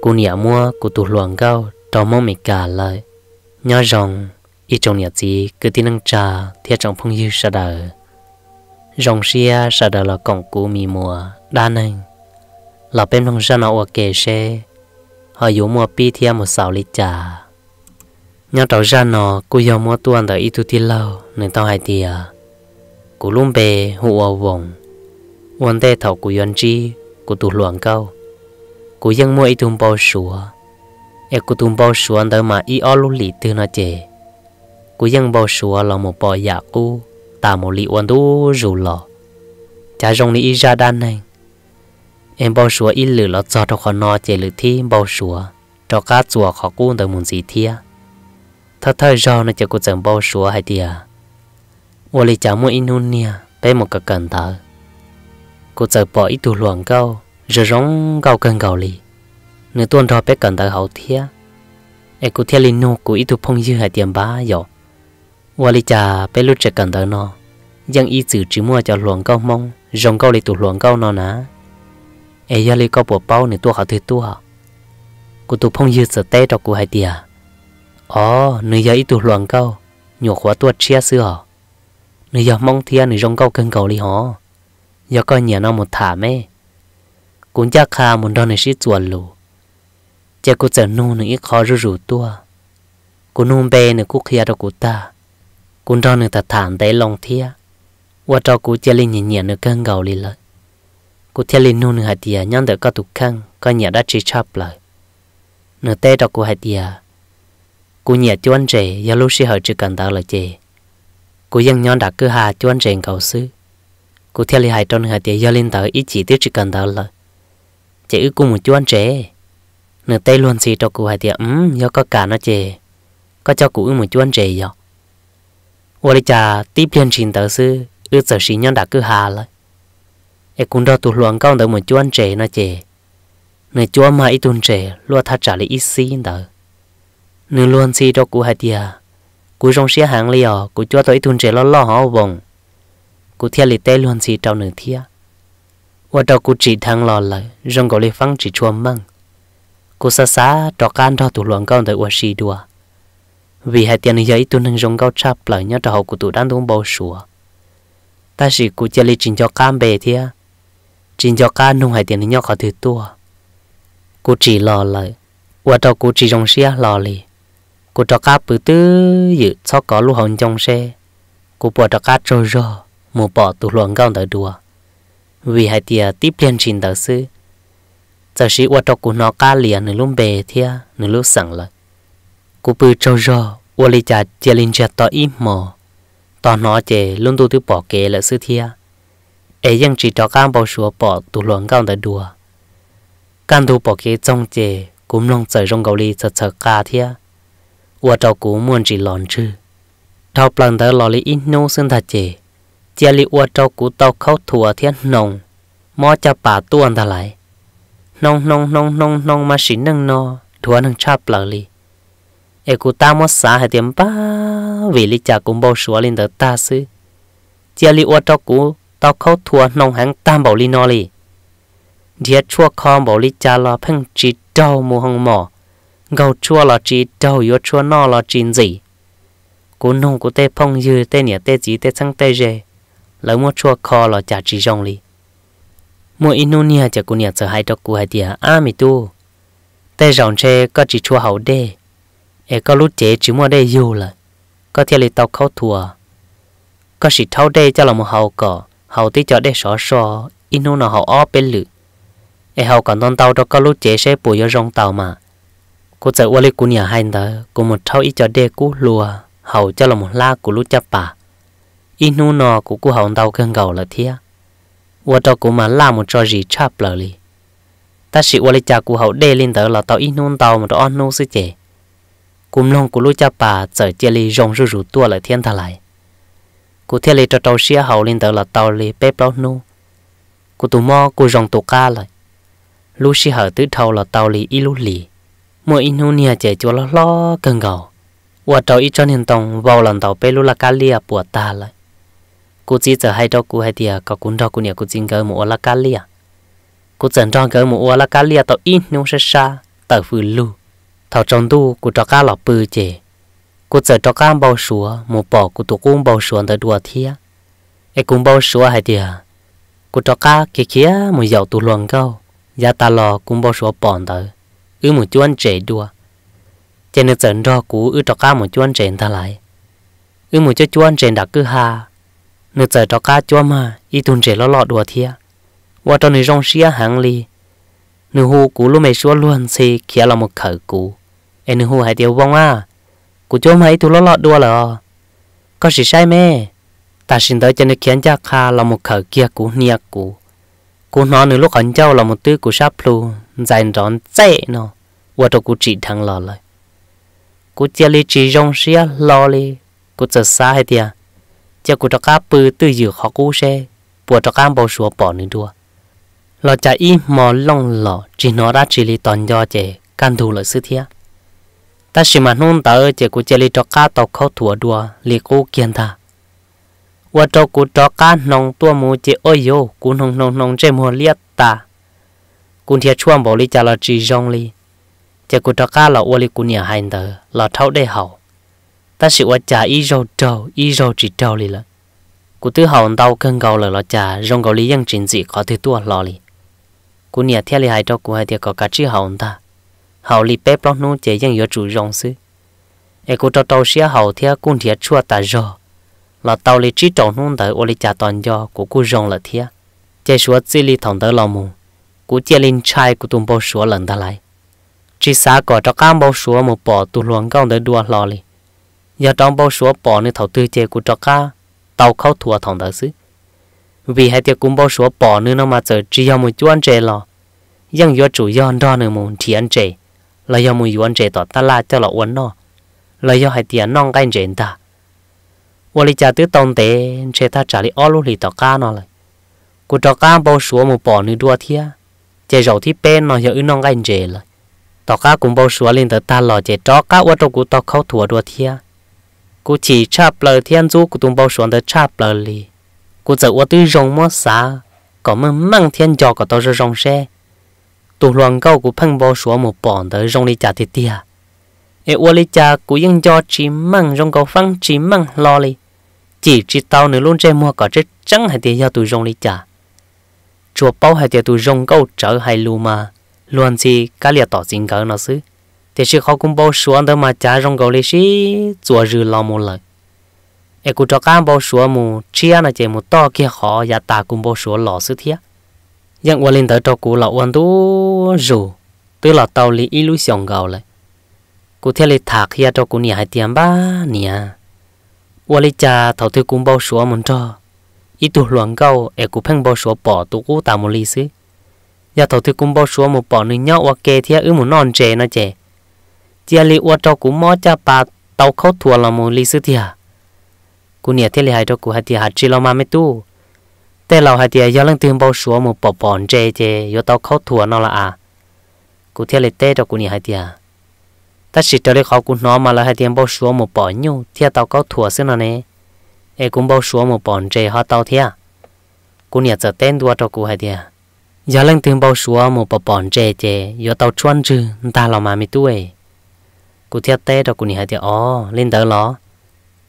cô nhà mua cô tụ loạn cao trong mong mệt cả lại nhớ rằng ít trong nhà gì cứ tin năng trà thiệt trong phong yêu sa đời dòng xia sa đời là cổng cũ mì mùa đa năng là bên trong ra nào kề xe họ yếu mua pi thiệt một sào lít trà nhớ trò ra nó cô yêu mua tuan đời ít tu lâu nên tao hay tiệt cô luôn bề hụ ao vòng quan tê thảo chi của tụ loạn cao cô dân mua ít tôm bao sủa e cú tôm bao sủa đó mà ít ở lũ lì từ nó chè cú dân bao sủa là một bò giả cô, ta một lì quan đu rủ lò cha rong đi ra đan này em bao sủa ít lử lọ cho cho khó no chè lử thi bao sủa cho cá chùa khó cú đời muốn gì thia thật thời do nó chè cú chẳng bao sủa hay tia ủa lì cha mua ít nôn nia bé một cái cần thở cô chờ bỏ ít tu luồng câu giờ rong gạo cần gạo lì nửa tuần rồi bé cần tới hậu thia em cũng theo linh nô của ít tu phong dư hai tiền ba rồi và lì cha bé lúc trẻ cần tới nó dân ý chữ chữ mua cho luồng gạo mong rong gạo lì tụ luồng gạo nó ná em giờ lì câu bộ bao nửa tuần hậu thứ tu hậu của tu phong dư sợ té cho của hai tiền ó nửa giờ ít tu luồng gạo, nhổ khóa tuột chia sữa nửa giờ mong thia nửa rong gạo cần gạo lì họ giờ coi nhà nó một thả mê cũng chắc khá muốn đón này sĩ chuẩn lù chắc cô chẳng nu nữa ít khó rủ rủ tua cô nu bê nữa cô khía đó cô ta cô đón nữa thật thản đấy lòng thia qua cho cô chơi lên nhẹ nhẹ nữa căng gầu lên lợi. cô theo lên nu nữa hạt tiề nhăn đỡ có tục khăn có nhẹ đã chỉ chấp lại nữa tê đó cô hạt tiề cô nhẹ cho anh trẻ giờ lúc sĩ hỏi chỉ cần tạo là chè cô dân nhon đặt cứ hà cho anh trẻ cầu sư cô theo lên hai trong hạt tiề giờ lên tới ý chỉ tiết chỉ cần tạo lại chị ư cùng một chuan chế nửa tay luôn xì cho cụ hai tiệm ừm do có cả nó chề có cho cụ ư một chuan chế giờ ô đi cha tiếp liên xin tờ sư ư sở xí nhân đã cứ hà lại e cũng đó tụt luồng cao tới một chuan chế nó chề nửa chuan mà ít tuần chế luôn thắt trả lại ít xí tới nửa luôn xì cho cụ hai tiệm à? cụ trong xe hàng liò cụ cho tới tuần chế lo lo họ vòng cú thiệt lì tay luôn xì trâu nửa thiệt và chỉ chỉ thằng lò măng, xa xa tới vì hai tiền giấy tu nâng rong cao chắp lại nhớ trò của tụ đang tung bao sủa ta chỉ cụ chơi lấy trình cho cam bề thia trình cho cam nung hai tiền nhớ khó thứ tua cụ chỉ lò lại và trò cụ chỉ rong xe lò lì cụ trò cá bự tư dự cho có lu hồng trong xe cụ bỏ trò cá trôi rò mù bỏ tụ luận cao tới đùa vì hai tia tiếp liên trình đạo sư cho sĩ qua trò của nó ca liền nửa lúc bề thia nửa lúc sẵn là cú bự trâu rò qua lì chả chia linh chặt tỏ im mò tỏ nó chè luôn tu thứ bỏ kề là sư thia ấy ยัง chỉ trò cam bao sủa bỏ tu luận cao đã đùa cam tu bỏ kề trong chè cũng long trời trong gầu lì chật chật cá thia qua trò cú muốn chỉ lòn chứ thao plan tới lò lì ít nô sinh thật chè chia li ua trâu cú tàu khâu thùa thiên nồng mò cha bà tuôn ta lại nông nông nông nông mà xí nâng nó thua nâng chạp lỡ li e cú ta mò xá hai tiệm ba vì li cha cũng bao sủa lên đỡ ta sư chia li ua trâu cú tàu khâu thùa nông hàng tam bảo li nó li dia chua kho bảo li cha lo phăng chỉ trâu mù hông mò gầu chua lo chỉ trâu yếu chua no lo chín gì cú nông cú tê phong dư tê nhẹ tê chỉ tê sang tê dê lấy mua chua kho là chả chỉ rong li mua inu Indonesia chả cũng nhận sợ hai đó cũng hai tiệt à mi tu tê rong che có chỉ chua hậu đê e có lúc chế chỉ mua đê yêu là có thể là tàu khâu thua có chỉ thâu đê cho là một hậu cỏ hậu tí cho đê sọ inu Indonesia hậu ó bên lử e hậu còn non tàu đó có lúc chế sẽ bùi vô rong tàu mà cô sợ uali cũng nhà hai đó cũng một thâu ít cho đê cú lùa hậu cho là một la của lúc chấp bà ít nu nọ của cô hậu đau cơn gầu là thia ua tàu của mà làm một trò gì chắp lờ li ta sĩ ua lấy cha cô hậu đê lên tới là tàu ít nu tàu một tàu ăn nu sư chè cùng lòng của lũ cha bà trở chia li rong rú rú tua lại thiên thà lại cô thiên li cho tàu xia hậu lên tới là tàu lì bếp bao nô, cô tù mò cô rong tù ca lại lũ xia hở tứ thâu là tàu lì ít lũ lì mua ít nu nia chè chua lo lo cơn gầu ua tàu ít cho nên tông vào lần tàu bê lũ là cá lia bùa ta lại cô chỉ giờ hai đó cô hai thì có cũng đó cô nhà cô chính cái mua la cá lia cô chẳng trong cái mua la cá lia tao in nông sẽ xa tao phun lu thảo trong tu cô cho cá lọ bự chè cô giờ cho cá bao sủa mua bỏ cô tụ cũng bao sủa tới đùa thia ai cũng bao sủa hai thì cô cho cá kia kia mua dầu tụ luồng câu giá ta lò cũng bao sủa bọn tới ư một chuan chè đùa trên nữa chẳng đó cú ư cho cá một chuan chè ta lại ư một cho chuan chè đã cứ ha nữ trời cho cá chúa mà y tuần trẻ lo lọ đùa thia qua cho nữ rong xía hàng li nữ hù cú lúc mày xua luôn xì kia là một khẩu cú em nữ hù hãy tiêu vong à cú chúa mà y tu lo lọ đùa lọ có gì sai mẹ ta xin tới cho nữ khiến cha kha là một khẩu kia cú nia cú cú nó nữ lúc ẩn châu là một tư cú sáp lu dài rón chạy nó qua cho cú chỉ thằng lọ lại cú chia li chỉ rong xía lo li cú chờ xa hay tiệt cho cụ cá bự tự dự khó cú xe bùa cho cá bao sủa bỏ nữa đua lọ chả im mò long lọ chỉ nó ra chỉ li toàn do chè can thủ lợi sư thia ta chỉ mà nôn tớ chè cụ chè li cho cá tàu khâu thủa đua li cú kiên tha và cho cụ cho cá nong tua mù chè ôi yo cụ nong nong nong chè mùa liệt ta cụ thiệt chuông bảo li chả là chỉ rong li chè cụ cho cá là ua li cụ nhà hành tớ là thâu để hậu ta sự ว่าจ่าอีโรโจอีโรจิโจลีละกูตื้อหอนเต้าเกิงเกาเลยละจ่ารงเกาลียังจินจีขอถือตัวรอลีกูเนี่ยเที่ยลีหายจอกูให้เดียก็กะชื่อหอนตาหอลีเป๊ปล้อนู้เจยังยอจูรองซื้อไอ้กูจะเต้าเสียหอเที่ยกุนเที่ยชั่วตาจอเราเต้าลีจีจงนู้นเตอโอลีจ่าตอนยอกูกูรองละเที่ยเจชัวจีลีถองเตอลอมูกูเจลินชายกูตุมโบชัวหลังตาไหลจีสาก่อจะก้ามโบชัวมูปอตุลวงก้องเตอดัวรอลี giờ trong bao số bỏ nên thầu tư chế của trọ ca tàu khâu thua thằng đó xứ vì hai tiệc cũng bao số bỏ nên nó mà giờ chỉ yêu một chú ăn chế lò nhưng do chủ do ăn đó nữa một chỉ ăn chế là do một chú ăn chế tỏ ta la cho lọ uốn nó là yêu hai tiệc non cái chế ta vô lý trả tứ tông tế chế ta trả lý ô lú lý tỏ nó lại của trọ cá bao số một bỏ nên đua thia chế rầu thì bên nó giờ ư non cái chế lại tỏ cá cũng bao số lên tới ta lò chế trọ cá ô trọ của khâu thua đua thia cô chỉ chạp lờ thiên du của tùng bao xuống tới chạp lờ lì cô giờ qua tư rong mó xa có mơ mang thiên giò của tao ra rong xe tụ loạn câu của phăng bao xuống một bọn tới rong đi trả thịt tia à. ê qua đi trả của yên giò chỉ mang rong cầu phăng chỉ mang lo lì chỉ chỉ tao nữa luôn chơi mua có chết chẳng hay tiền giao tụi rong đi trả chùa bao hay tiền tụi rong câu trở hay lù mà luôn gì cá liệt tỏ tình cỡ nó xứ thế chứ họ cũng bao số đó mà trả rong gạo lấy xí chùa rử lo một lời em cũng cho cán bao số mù chia là chỉ một to kia họ giả ta cũng bao số lò sự thiết nhưng qua lên tới cho cụ là quan tu rủ tức là tàu lý ilu xong gạo lại cụ theo lý thạc kia cho cụ nhà hai tiền ba nhà qua lý cha thầu tư cũng số muốn cho ít tu luận gạo em dạ, cũng phăng bao số bỏ tu cụ tạm một lý xí giờ thầu tư cũng số một bỏ nữa nhau qua kê thì ứ non chè nó chè chia li uo cho cú mò cha bà tàu khâu thua là mù li sư thìa cú nhẹ thế li hai cho cú hai thìa hạt chi lo mà mấy tu tê lầu hai thìa do lăng tương bao số một bỏ bòn chê chê do tàu khâu thua nó là à cú thế li tê cho cú nhẹ hai thìa ta chỉ cho li khó cú nó mà là hai thìa bao số một bỏ nhau thìa tàu khâu thua xí nó nè e cũng bao số một bòn chê họ tàu thìa cú nhẹ giờ tên đua cho cú hai thìa giờ lăng tương bao số một bỏ bòn chê chê do tàu chuan chư ta lo mà mấy tu ấy cụ theo tê đó cụ nhỉ thì ó lên tới ló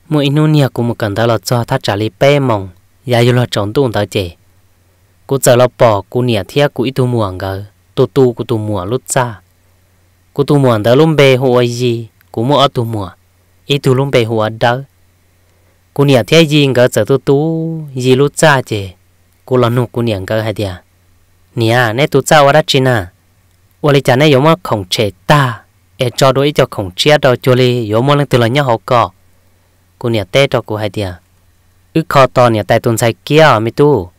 mỗi nô nhà cụ một cần tới là cho thắt trả lý bê mỏng giá yêu là trốn tuôn tới chè cụ giờ là bỏ cụ nhỉ theo cụ ít tu muộn gờ tu tu cụ tu muộn lúc xa cụ tu muộn tới lúc bê hồ gì cụ mua tu muộn ít tu lúc bê hồ đó cụ nhỉ theo gì gờ giờ tu tu gì lúc xa chè cụ là nô cụ nhỉ gờ hay thì à nhỉ nè tu xa ở đó chín à ở đây chả nè có mà không chế ta e cho đôi cho khổng chia đó cho li yếu mong lên từ là nhau học cỏ cô nhà tê cho cô hai tiền ức khó to nhà tài tuần sai kia ở mi tu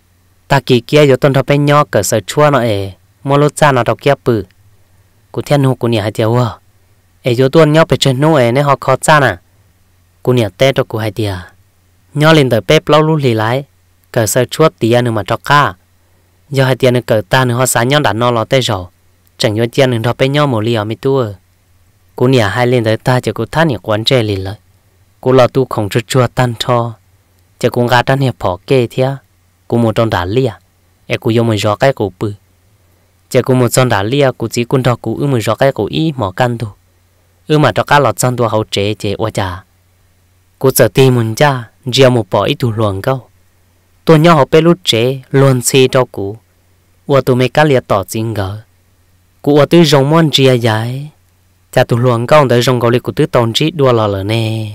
ta kỳ kia yếu tuần thọ bên nhau cỡ sợ chua nó e mua lô cha nó đọc kia bự cô thiên hô cô nhà hai tiền wow e yếu tuần nhau phải chân nô e nên họ khó cha nè cô nhà tê cho cô hai tiền nhau lên tới bếp lau lú lì lái cỡ sợ chua tía nữa mà cho ca do hai tiền nữa cỡ ta nữa họ sáng nhau đã no lo tê rồi chẳng yếu tiền nữa thọ bên nhau một li ở mi tu cô nhà hai lên tới ta chỉ cô thắt nhà quán trẻ liền lại cô lo tu không chút chua tan cho chỉ cô gạt tan hiệp phỏ kê thia cô một trong đá lia em cô dùng một gió cái cổ bự chỉ cô một trong đá lia cô chỉ quân đó cô ư một gió cái cổ ý mỏ căn tu ư mà cho cá lọt sang tua hậu chế chế ô trà cô sợ tìm mình cha chỉ một bỏ ít đồ luồng câu tôi nhớ họ bé lúc chế luôn xì cho cô và tụi mày cá lia tỏ chính ngờ cô ở tư rồng mòn chia dài cha tụ luồng công tới rong gấu lì cụ tứ tồn trí đua lò lờ nè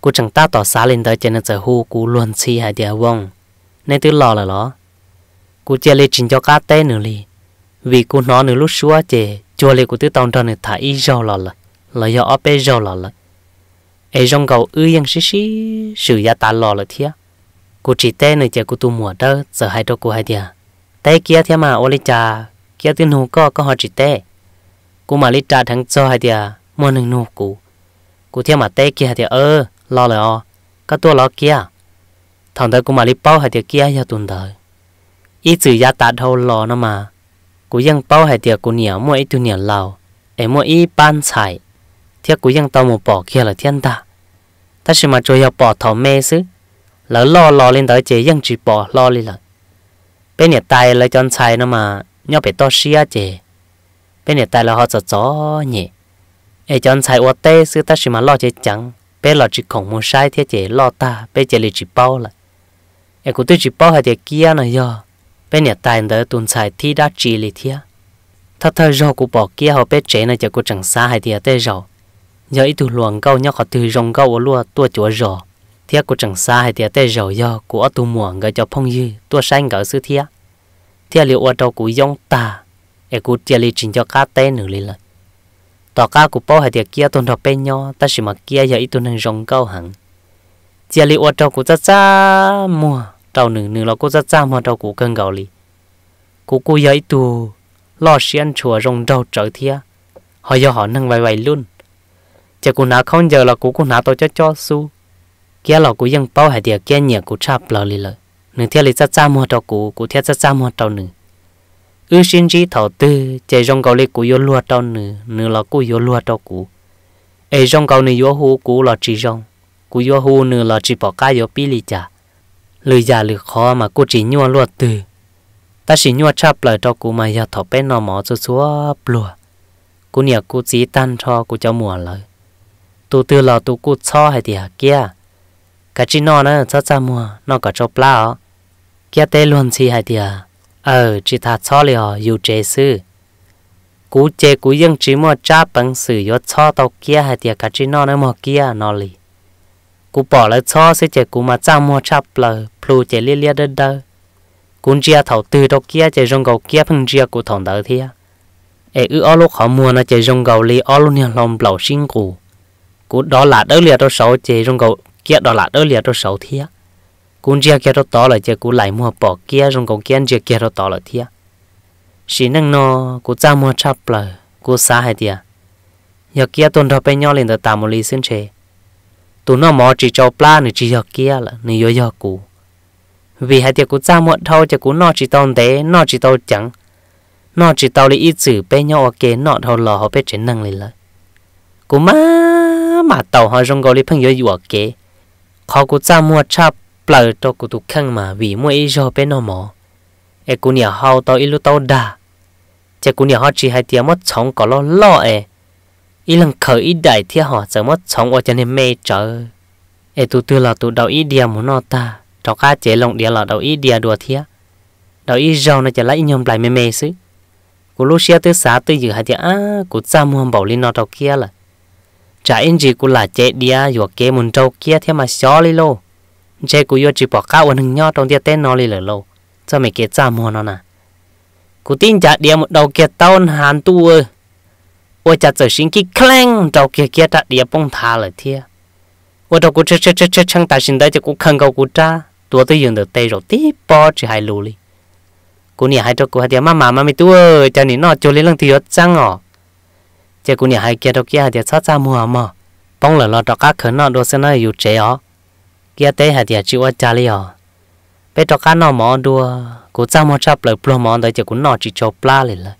cụ chẳng ta tỏ xá lên tới trên nó hu cụ luồn chi hai địa vong nên tứ lò lờ ló cụ chia lì trình cho cá té nửa li, vì cụ nó nửa lúc xua chè chua lì cụ tứ tồn tròn nữa thả y rau lò lờ lờ do ở bê rau lò lờ ấy rong gấu ư yên xí xí sử gia ta lò lờ thia cụ chỉ té nửa chè cụ tu mùa đơ giờ hai đô cụ hai địa té kia thia mà ô lì cha kia tứ nụ co có họ chỉ té กูมาลิตาทั้งจอให้เดียมัวหนึ่งนูกูกูเที่ยวมาเต้เกียให้เดียเออรอเลยอ๋อก็ตัวรอเกียทางเธอกูมาลิเป้าให้เดียเกียยาตุนเธออีจือยาตาเท่ารอนะมากูยังเป้าให้เดียกูเหนียวมัวอีตุเหนียวเราไอ้มัวอีปานใส่เที่ยกูยังเตาหมูปอกเกียเลยเที่ยนตาถ้าชิมาจอยาปอทอมเมซื้อแล้วรอรอเล่นต่อเจยังจีปอรอเลยล่ะเป็นเนี่ยตายเลยจนใส่นะมาย่อไปต่อเสียเจ bên này tại là họ cho chó nhỉ ai chọn xài ô tê sư ta chỉ mà lo chế chẳng bé lo chỉ khổng muốn sai thế chế lo ta bé chế lì chỉ bao lại ai cũng tôi chỉ bao hay thế kia này giờ bên này tại đó tuần xài thi đã chỉ lì thế thật thật rồi cũng bỏ kia họ bé chế này chỉ cũng chẳng xa hay thế à, tê rồi giờ ít tuổi luồng câu nhóc họ từ rong câu lúa tua chúa rồi thế cũng chẳng xa hay thế à, tê rồi giờ của tu muộn người cho phong dư tua xanh gọi sư thế thế liệu ở đâu cũng giống ta e cú tia li chỉnh cho cá té nữa li lại tàu cá của bao hai tiệc kia tuần thọ bên nhau ta chỉ mặc kia giờ ít tuần hàng rong cao hẳn tia li ở tàu của cha cha mua tàu nửa nửa là của cha cha mua tàu của cơn gạo li của cô giờ ít tu lo xiên chua rong đầu trở thia họ giờ họ nâng vài vài luôn chỉ cô nào không giờ là cô cô nào tôi cho cho su kia là cô dân bao hai tiệc kia nhẹ cô cha lò li lại nửa tia li cha cha mua tàu của cô tia cha cha mua tàu nửa ư xin chỉ thầu tư chạy rong cầu lê cú yếu lúa tao nửa nửa là cú yếu lúa tao cú ấy rong cầu nửa yếu hú cú là chỉ rong cú yếu hú nửa là chỉ bỏ cái yếu pi lì chả lười già lười khó mà cú chỉ nhua lúa từ ta chỉ nhua chắp lại tao cú mà giờ thầu bên nó mỏ cho xúa lúa cú nhà cú chỉ tan cho cú cho mùa lời tu tư là tu cú cho hay thì kia cái chỉ nó nữa cho cha mùa nó cả cho pla kia tê luôn chi hay thì à ờ chỉ thà cho liò dù chế sư cú chế cú dân chỉ mua cha bằng sử yo cho tàu kia hay tiệt cả chỉ nó nó mua kia nó lì cú bỏ lại cho sẽ chế cú mà cha mua cha bờ plu chế lia lia đơn đơn cú chia thầu từ tàu kia chế rong cầu kia phun chia cú thằng đỡ thia ê ư ở lúc họ mua nó chế rong cầu li ở lúc nhà lòng lẩu sinh cú cú đó là đỡ lia tàu sáu chế rong cầu kia đó là đỡ lia tàu sáu thia cũng chia kia đó tỏ lại chứ cũng lại mua bỏ kia rồi cũng kia chia kia đó tỏ lại thia xí năng nó cũng cha mua chắp là cũng xa hay thia giờ kia tuần đó bên nhau lên tới tám một ly xin chế tụi nó mò chỉ cho pla này chỉ giờ kia là này giờ giờ cũ vì hai tiệc cũng cha muộn thâu chứ cũng nó chỉ tao thế, nó chỉ tao chẳng nó chỉ tao lấy ít chữ bên nhau ok nó thâu lò họ bên trên năng lên lại cũng má mà tàu họ rong gọi lấy phăng giờ ok họ cũng cha muộn chắp plờ cho cụ tu khang mà vì mua ý do bên nó mỏ e cụ nhà hao tao ilu tao đà chả cụ nhà họ chỉ hai tiếng mất sống có lo lo e ý lần khởi ý đại thiên họ sợ mất sống ở trên em mê trở e tụ tư là tụ đầu ý địa muốn nó ta cho cá chế lòng địa là đầu ý địa đùa thiên đầu ý do nó chả lấy nhom lại mê mê xứ cụ lúc xia tới xã tới dự hai tiếng à cụ cha mua bảo linh nó đầu kia là chả anh gì cụ là chế địa vừa kế muốn trâu kia thế mà xó đi lô chế cú yo chỉ bỏ cá uốn hình nhau trong tiệt tên nó lì lở lâu cho mày kết ra mua nó nè cú tin chặt địa một đầu kia tao hàn tu ơi ôi chả trở sinh cái clang đầu kia kia chả địa bông thả lại thia ôi đầu cú chơi chơi chơi chơi chẳng ta xin đấy cho cú khăn cầu cú cha tua tôi dùng được tay rồi tí bỏ chỉ hai lù đi cú nhỉ hai cho cú hai tiệt má má má mi tu ơi cho nên nó chơi lên lăng thì ớt trăng ngỏ chế cú nhỉ hai kia đầu kia hai tiệt sát ra mua mà bông lở lọt đó cá khẩn nó đồ xe nó yêu chế ó kia thế hạt địa chịu ở cha li à bây giờ cá nó mò đua cố trang mò chắp lại pro mò đấy chỉ cũng nó chỉ cho pla liền là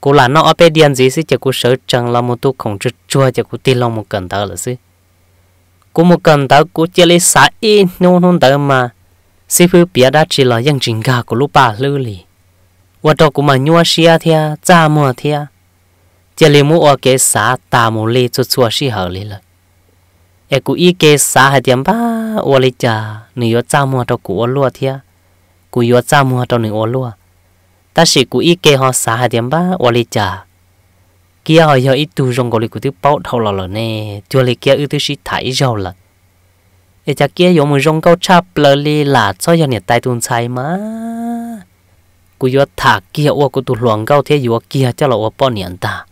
cố là nó ở bên điện gì xí chỉ cố sợ chẳng là một tu không chút chua chỉ cố tin lòng một cần tao là xí cố một cần tao cố chỉ lấy xả in nôn nôn tao mà xí phu bia đã chỉ là những trình gà của lúc ba lư lì và đó cũng mà nhua xia thia cha mò thia chỉ lấy mua ở cái xả tà mù chút chua xí hở lì e cú y kê sa hai tiệm ba ô nửa yo cha mua cho cú ô lúa thia cú yo cha cho nửa ô ta chỉ cú y kê họ sa hai tiệm ba ô kia họ giờ ít tu rong gọi là bao thâu lò lò nè chua kia ư thứ sĩ thải rau kia yo mu câu chap lơ là cho giờ nè tai tuôn sai mà cú yo thả kia ô cú tu luồng câu thế yo kia cho là bao niệm ta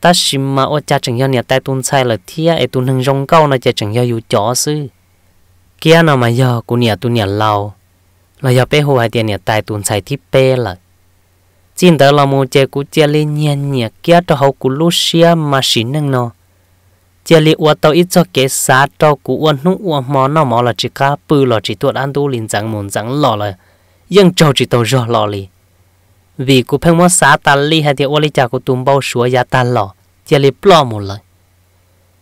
ta xin mà ô cha chẳng nhau nhà tay tuôn sai là thia ai e tuôn hưng rong câu nó cha chẳng nhau dù chó sư kia nào mà giờ của nhà tuôn nhà lâu là giờ bé hồ ai tiền nhà tay tuôn sai thì bé là chính đó là một chế của chia lên nhà nhà kia cho hậu của Lucia mà xí nâng nó chia li ua tàu ít cho kế xá cho của ua nụ ua mò nó mò là chỉ cá bự là chỉ tuột ăn tu linh rằng muốn rằng lò là nhưng trâu chỉ tàu rõ lò liền vì cô phăng mất xá ta li hay thì ô li chả cô tùm bao sủa giá ta lò chỉ li plo một lời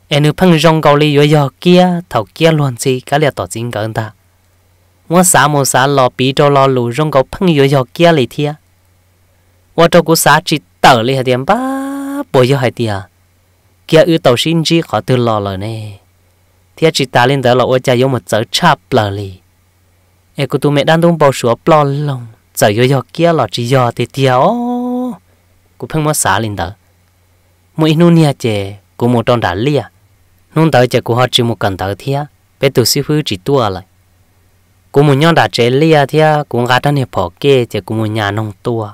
em nữ phăng rong cầu li yo yo kia thầu kia luôn chi, cả li tỏ chính gần ta mất xá một xá lò bị cho lò lù rong cầu phăng yo yo kia li thia ô cho cô xá chỉ tờ li hay thì ba bồi yo hay kia ư tàu xin chi khó từ lò lời nè thì chỉ ta lên đó là ô cha yo một chớ chạp lờ li em cô tụi mẹ đang tung bao sủa plo lòng giờ yo yo kia là chỉ yo thì tia ô cụ phăng mất xả lên đó mỗi nụ nia chè cụ một đòn đá lia nụ tới chè cụ họ chỉ một cần tới thia bé tụ sư phụ chỉ tua lại cụ một nhon đá chè lia thia cụ ngã đan hiệp bỏ kê chè cụ một nhà nông tua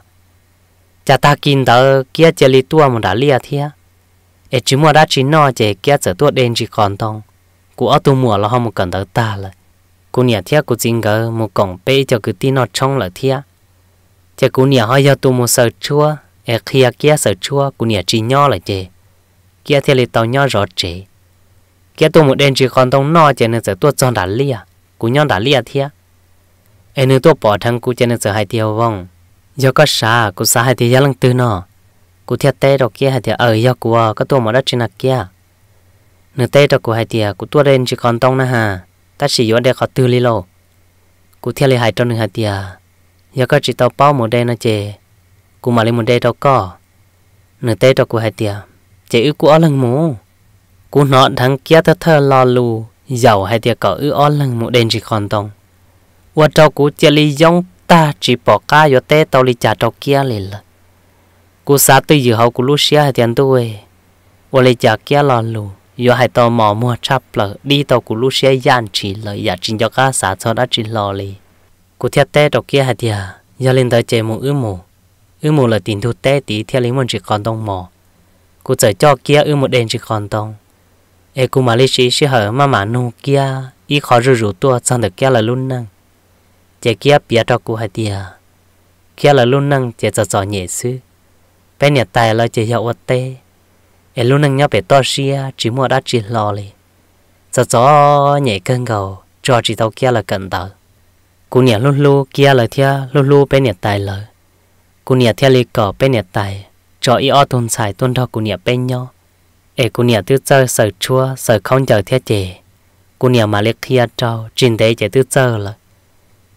cha ta kinh tớ kia chè li tua một đá lia thia ê chỉ một đá chỉ nọ chè kia chở tua đen chỉ còn tông cụ ở tu mùa là họ một cần tới ta lại cụ nhà thia cụ chính gờ một cổng bê cho cứ tin nó trong lại thia chè cú nhà hơi do tôi một sợ chua e kia kia sợ chua cú nhà chỉ nho là chè kia thì lấy tàu nho rõ chè kia tôi một đến chỉ còn tông no chè nên sợ tuột tròn đá lia cú nho đá lia thia e nên tôi bỏ thằng cú chè nên sợ hai tiêu vong giờ có sa cú sa hai tiêu giá lăng tư nọ cú thiệt tê đó kia hai tiêu ở giờ cú à, có tôi một đất chỉ nạc kia nửa tê đó cú hai tiêu cú tôi đến chỉ còn tông na hà ta chỉ yếu để khó tư li lô cú thiệt lấy hai trong nửa hai tiêu giờ có chỉ tao bao một đây nó chè cụ mà lên một đây tao có nửa tê tao cụ hai tiệt chè ư cụ ở lần mù cụ nọ thằng kia thơ thơ lo lù giàu hai tiệt có ư ở lần mù đen chỉ còn tông qua tao cụ chè li giống ta chỉ bỏ cá vô tê tao li trả tao kia liền là cụ xa dự hậu cụ lúc xia hai tiền tôi ô li trả kia lo lù yo hai tao mò mua chắp lợ đi tao cụ lúc xia gian chỉ lời giả trình cho cá xã cho chỉ lo liền cô theo tế đầu kia hạt địa giờ lên tới chế mù ư mù ư mù là tình thu té tí theo lý môn chỉ còn đông mò cô chở cho kia ư một đèn chỉ còn đông ê cô mà lý sĩ sĩ hở mà mà nô kia ý khó rủ rủ tua sang được kia là luôn năng chế kia bia cho cô hạt địa kia là luôn năng chế cho cho nhẹ sư bên nhà tài là chế hiệu ớt tê ê luôn năng nhau bé to xia chỉ mua đã chỉ lo lì cho cho nhẹ cơn cầu cho chỉ tao kia là cần tao กูเนี่ยลูลูเกียเลยเทียลูลูเป็นเนี่ยตายเลยกูเนี่ยเทียเลยก่อเป็นเนี่ยตายจออีออตุนสายตุนทอกูเนี่ยเป็นย่อเอกูเนี่ยตื้อเจอเสิร์ชัวเสิร์ข้องเจอเทียเจกูเนี่ยมาเล็กเทียเจ้าจินเดเจตื้อเจอเลย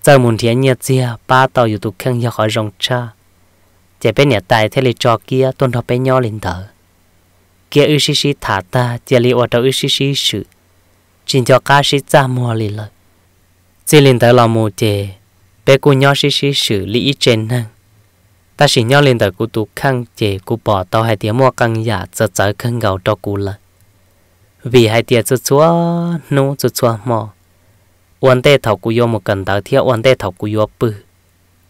เจอมุนเทียเนี่ยเจียป้าต่ออยู่ตุกเครื่องยอขอรงชาเจเป็นเนี่ยตายเทียเลยจอเกียตุนทอเป็นย่อลินเตอเกียอือชิชิถาตาเจลีอวดเอาอือชิชิสือจินจอก้าชิจ้ามัวลิเลย xin lên tới lò mù chè bé cô nhỏ xí xí xử lý ít trên nè ta chỉ nhỏ lên tới cô tú khăn chè cô bỏ tao hai tiếng mua căng giả chợ chợ khăn gạo cho cô là vì hai tiếng chợ chúa nô chợ chúa mò uốn tê thầu cô vô một cần tao thiếu uốn tê thầu cô vô bự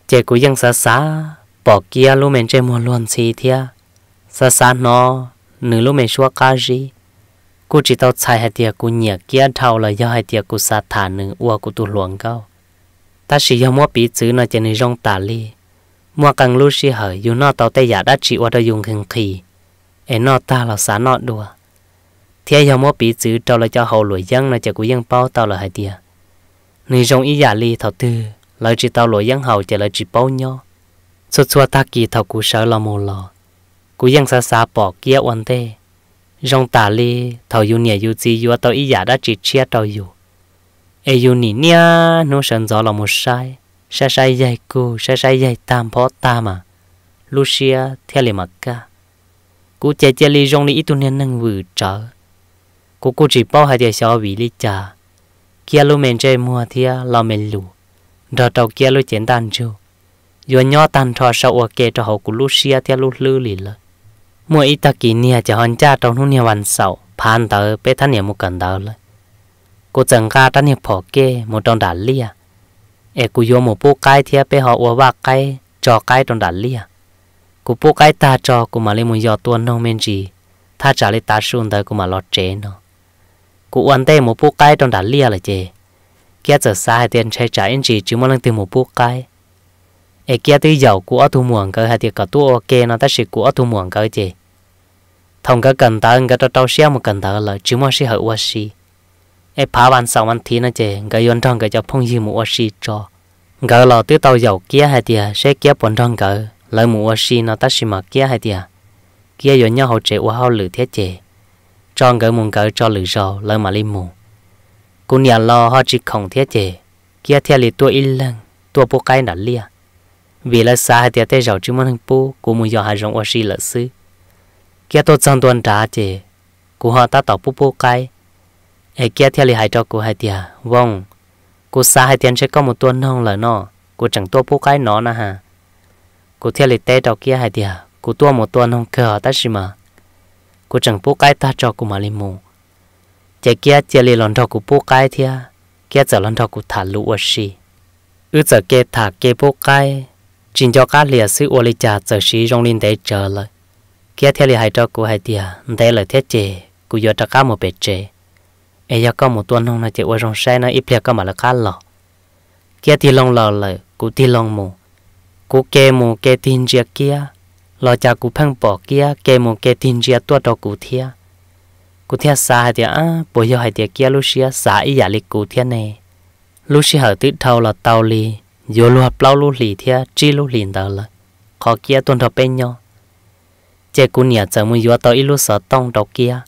chè cô ยัง xa xa xa, bỏ kia lúc mình chơi mua luôn xí thia xa xa nó nửa lúc mình xua cá gì กูจิตเอาใช้ให้เตียกูเหนียเกี้ยเท่าเลยย่อให้เตียกูสาฐานหนึ่งอัวกูตุหลวงเก้าตาสิยอมัวปีซื้อน่ะจะในร่องตาลี มัวกังลูสิเหยอยู่นอเตาแต่อยากได้จิวัดยุงคึงขีเอ็นอตาเราสานอดัว เทียยอมัวปีซื้อเจ้าเลยเจ้าหลวยยังน่ะจะกูยังเป้าเตาเลยให้เตียในร่องอีหยาลีเท่าตื้อเลยจิเตาหลวยยังเห่าจะเลยจิเป้าย่อสุดชัวตากีเท่ากูเสือละโมลอกูยังสาสาปอกเกี้ยวันเต้ rong tà li thầu yêu nhẹ yêu gì yêu tao ý giả đã chỉ chia tao yêu e yêu nỉ nia nó sân gió là một sai sai sai dây cô sai sai dây tam phó ta mà Lucia theo lệ mặc ca cú chạy chạy li rong li ít tu nên nâng vừa trở cú cú chỉ bao hai giờ sau vì li cha kia lu men chơi mua thia lo men lù đợt đầu kia lu chén tan chưa rồi nhỏ tan thọ sau ở kề cho hậu cú Lucia theo lu lư lì lợi มื่ออิตากิเนี่ยจะหันจ้าตรงนู้งเนี่ยวันเสาร์ผ่านเตอไปท่านเนี่ยมุกันเตอเลยกูจังกาท่านเนี่ยพอเก้มุตรงดันเลียเอกูโยมุปูไกเทียไปหออววากไกจอไกตรงดันเลียกูปูไกตาจอกูมาเลยมุยอตัวน้องเมนจีถ้าจ่าเลยตาชุนเตอกูมาลอดเจนเนาะกูอันเต้มุปูไกตรงดันเลียเลยเจแกจะสายเตียนใช้จ่ายเอ็นจีจึงมาลังตีมุปูไก e kia tới dầu của thu muộn cái hay thì cả tu ok nó ta sẽ của thu muộn cái gì thông cái cần ta cái cho tao xe một cần ta là chỉ mà sẽ hậu quá xí e phá bàn sau ăn thì nó gì cái yon trong cái cho phong gì một quá cho cái là tới tao giàu kia hay thì à, sẽ kia bọn trong cái lấy một quá nó ta sẽ mà kia hay thì à. kia yon nhau hậu chế quá hậu lử thiết chế cho cái muốn cái cho lử rồi lấy mà lim mù cũng nhà lo họ chỉ không thiết chế kia theo lì tua ít lăng tua bố cái đã lia vì là xa hay tiếc rau chứ mà món bố cô muốn giờ hai rong ở xí lợn sư kia tôi sang tuần trả chị cô họ ta tạo bố bố cái ai kia theo lời hai cho cô hai tiếc vong cô xa hai tiền sẽ có một tuần không là nọ, cô chẳng tua bố cái nọ nè hà cô theo lời té cho kia hai tiếc cô tua một tuần không cờ ta gì mà cô chẳng bố cái ta cho cô mà lên mù chạy kia chạy lên lòn cho cô bố cái thia kia giờ lòn cho cô thả lũ ở xí ư giờ kia thả kia bố cái chính cho các lìa sư ô lì chả giờ sĩ rong linh để chờ lời kia theo lì hai cho của hai tia để lời thiết chế cô giờ cho các một bể chế ấy giờ có một tuần không là chỉ ô rong sai nó ít việc có mà là cá lò kia thì long lò lời cô thì long mù cô kê mù kê tin chia kia lo cha cô phăng bỏ kia kê mù kê tin chia tua đó cô thia cô thia xa hai tia à bây giờ hai tia kia lúc ah, xia xa ý giả lịch cô thia này lúc xia hở tít thâu là tàu lì yo lu hap lau lu li thia chi lu lin đờ la kho kia tuần thọ bên nhau chế cú nhà chờ mu yo tao ilu sợ tông đầu kia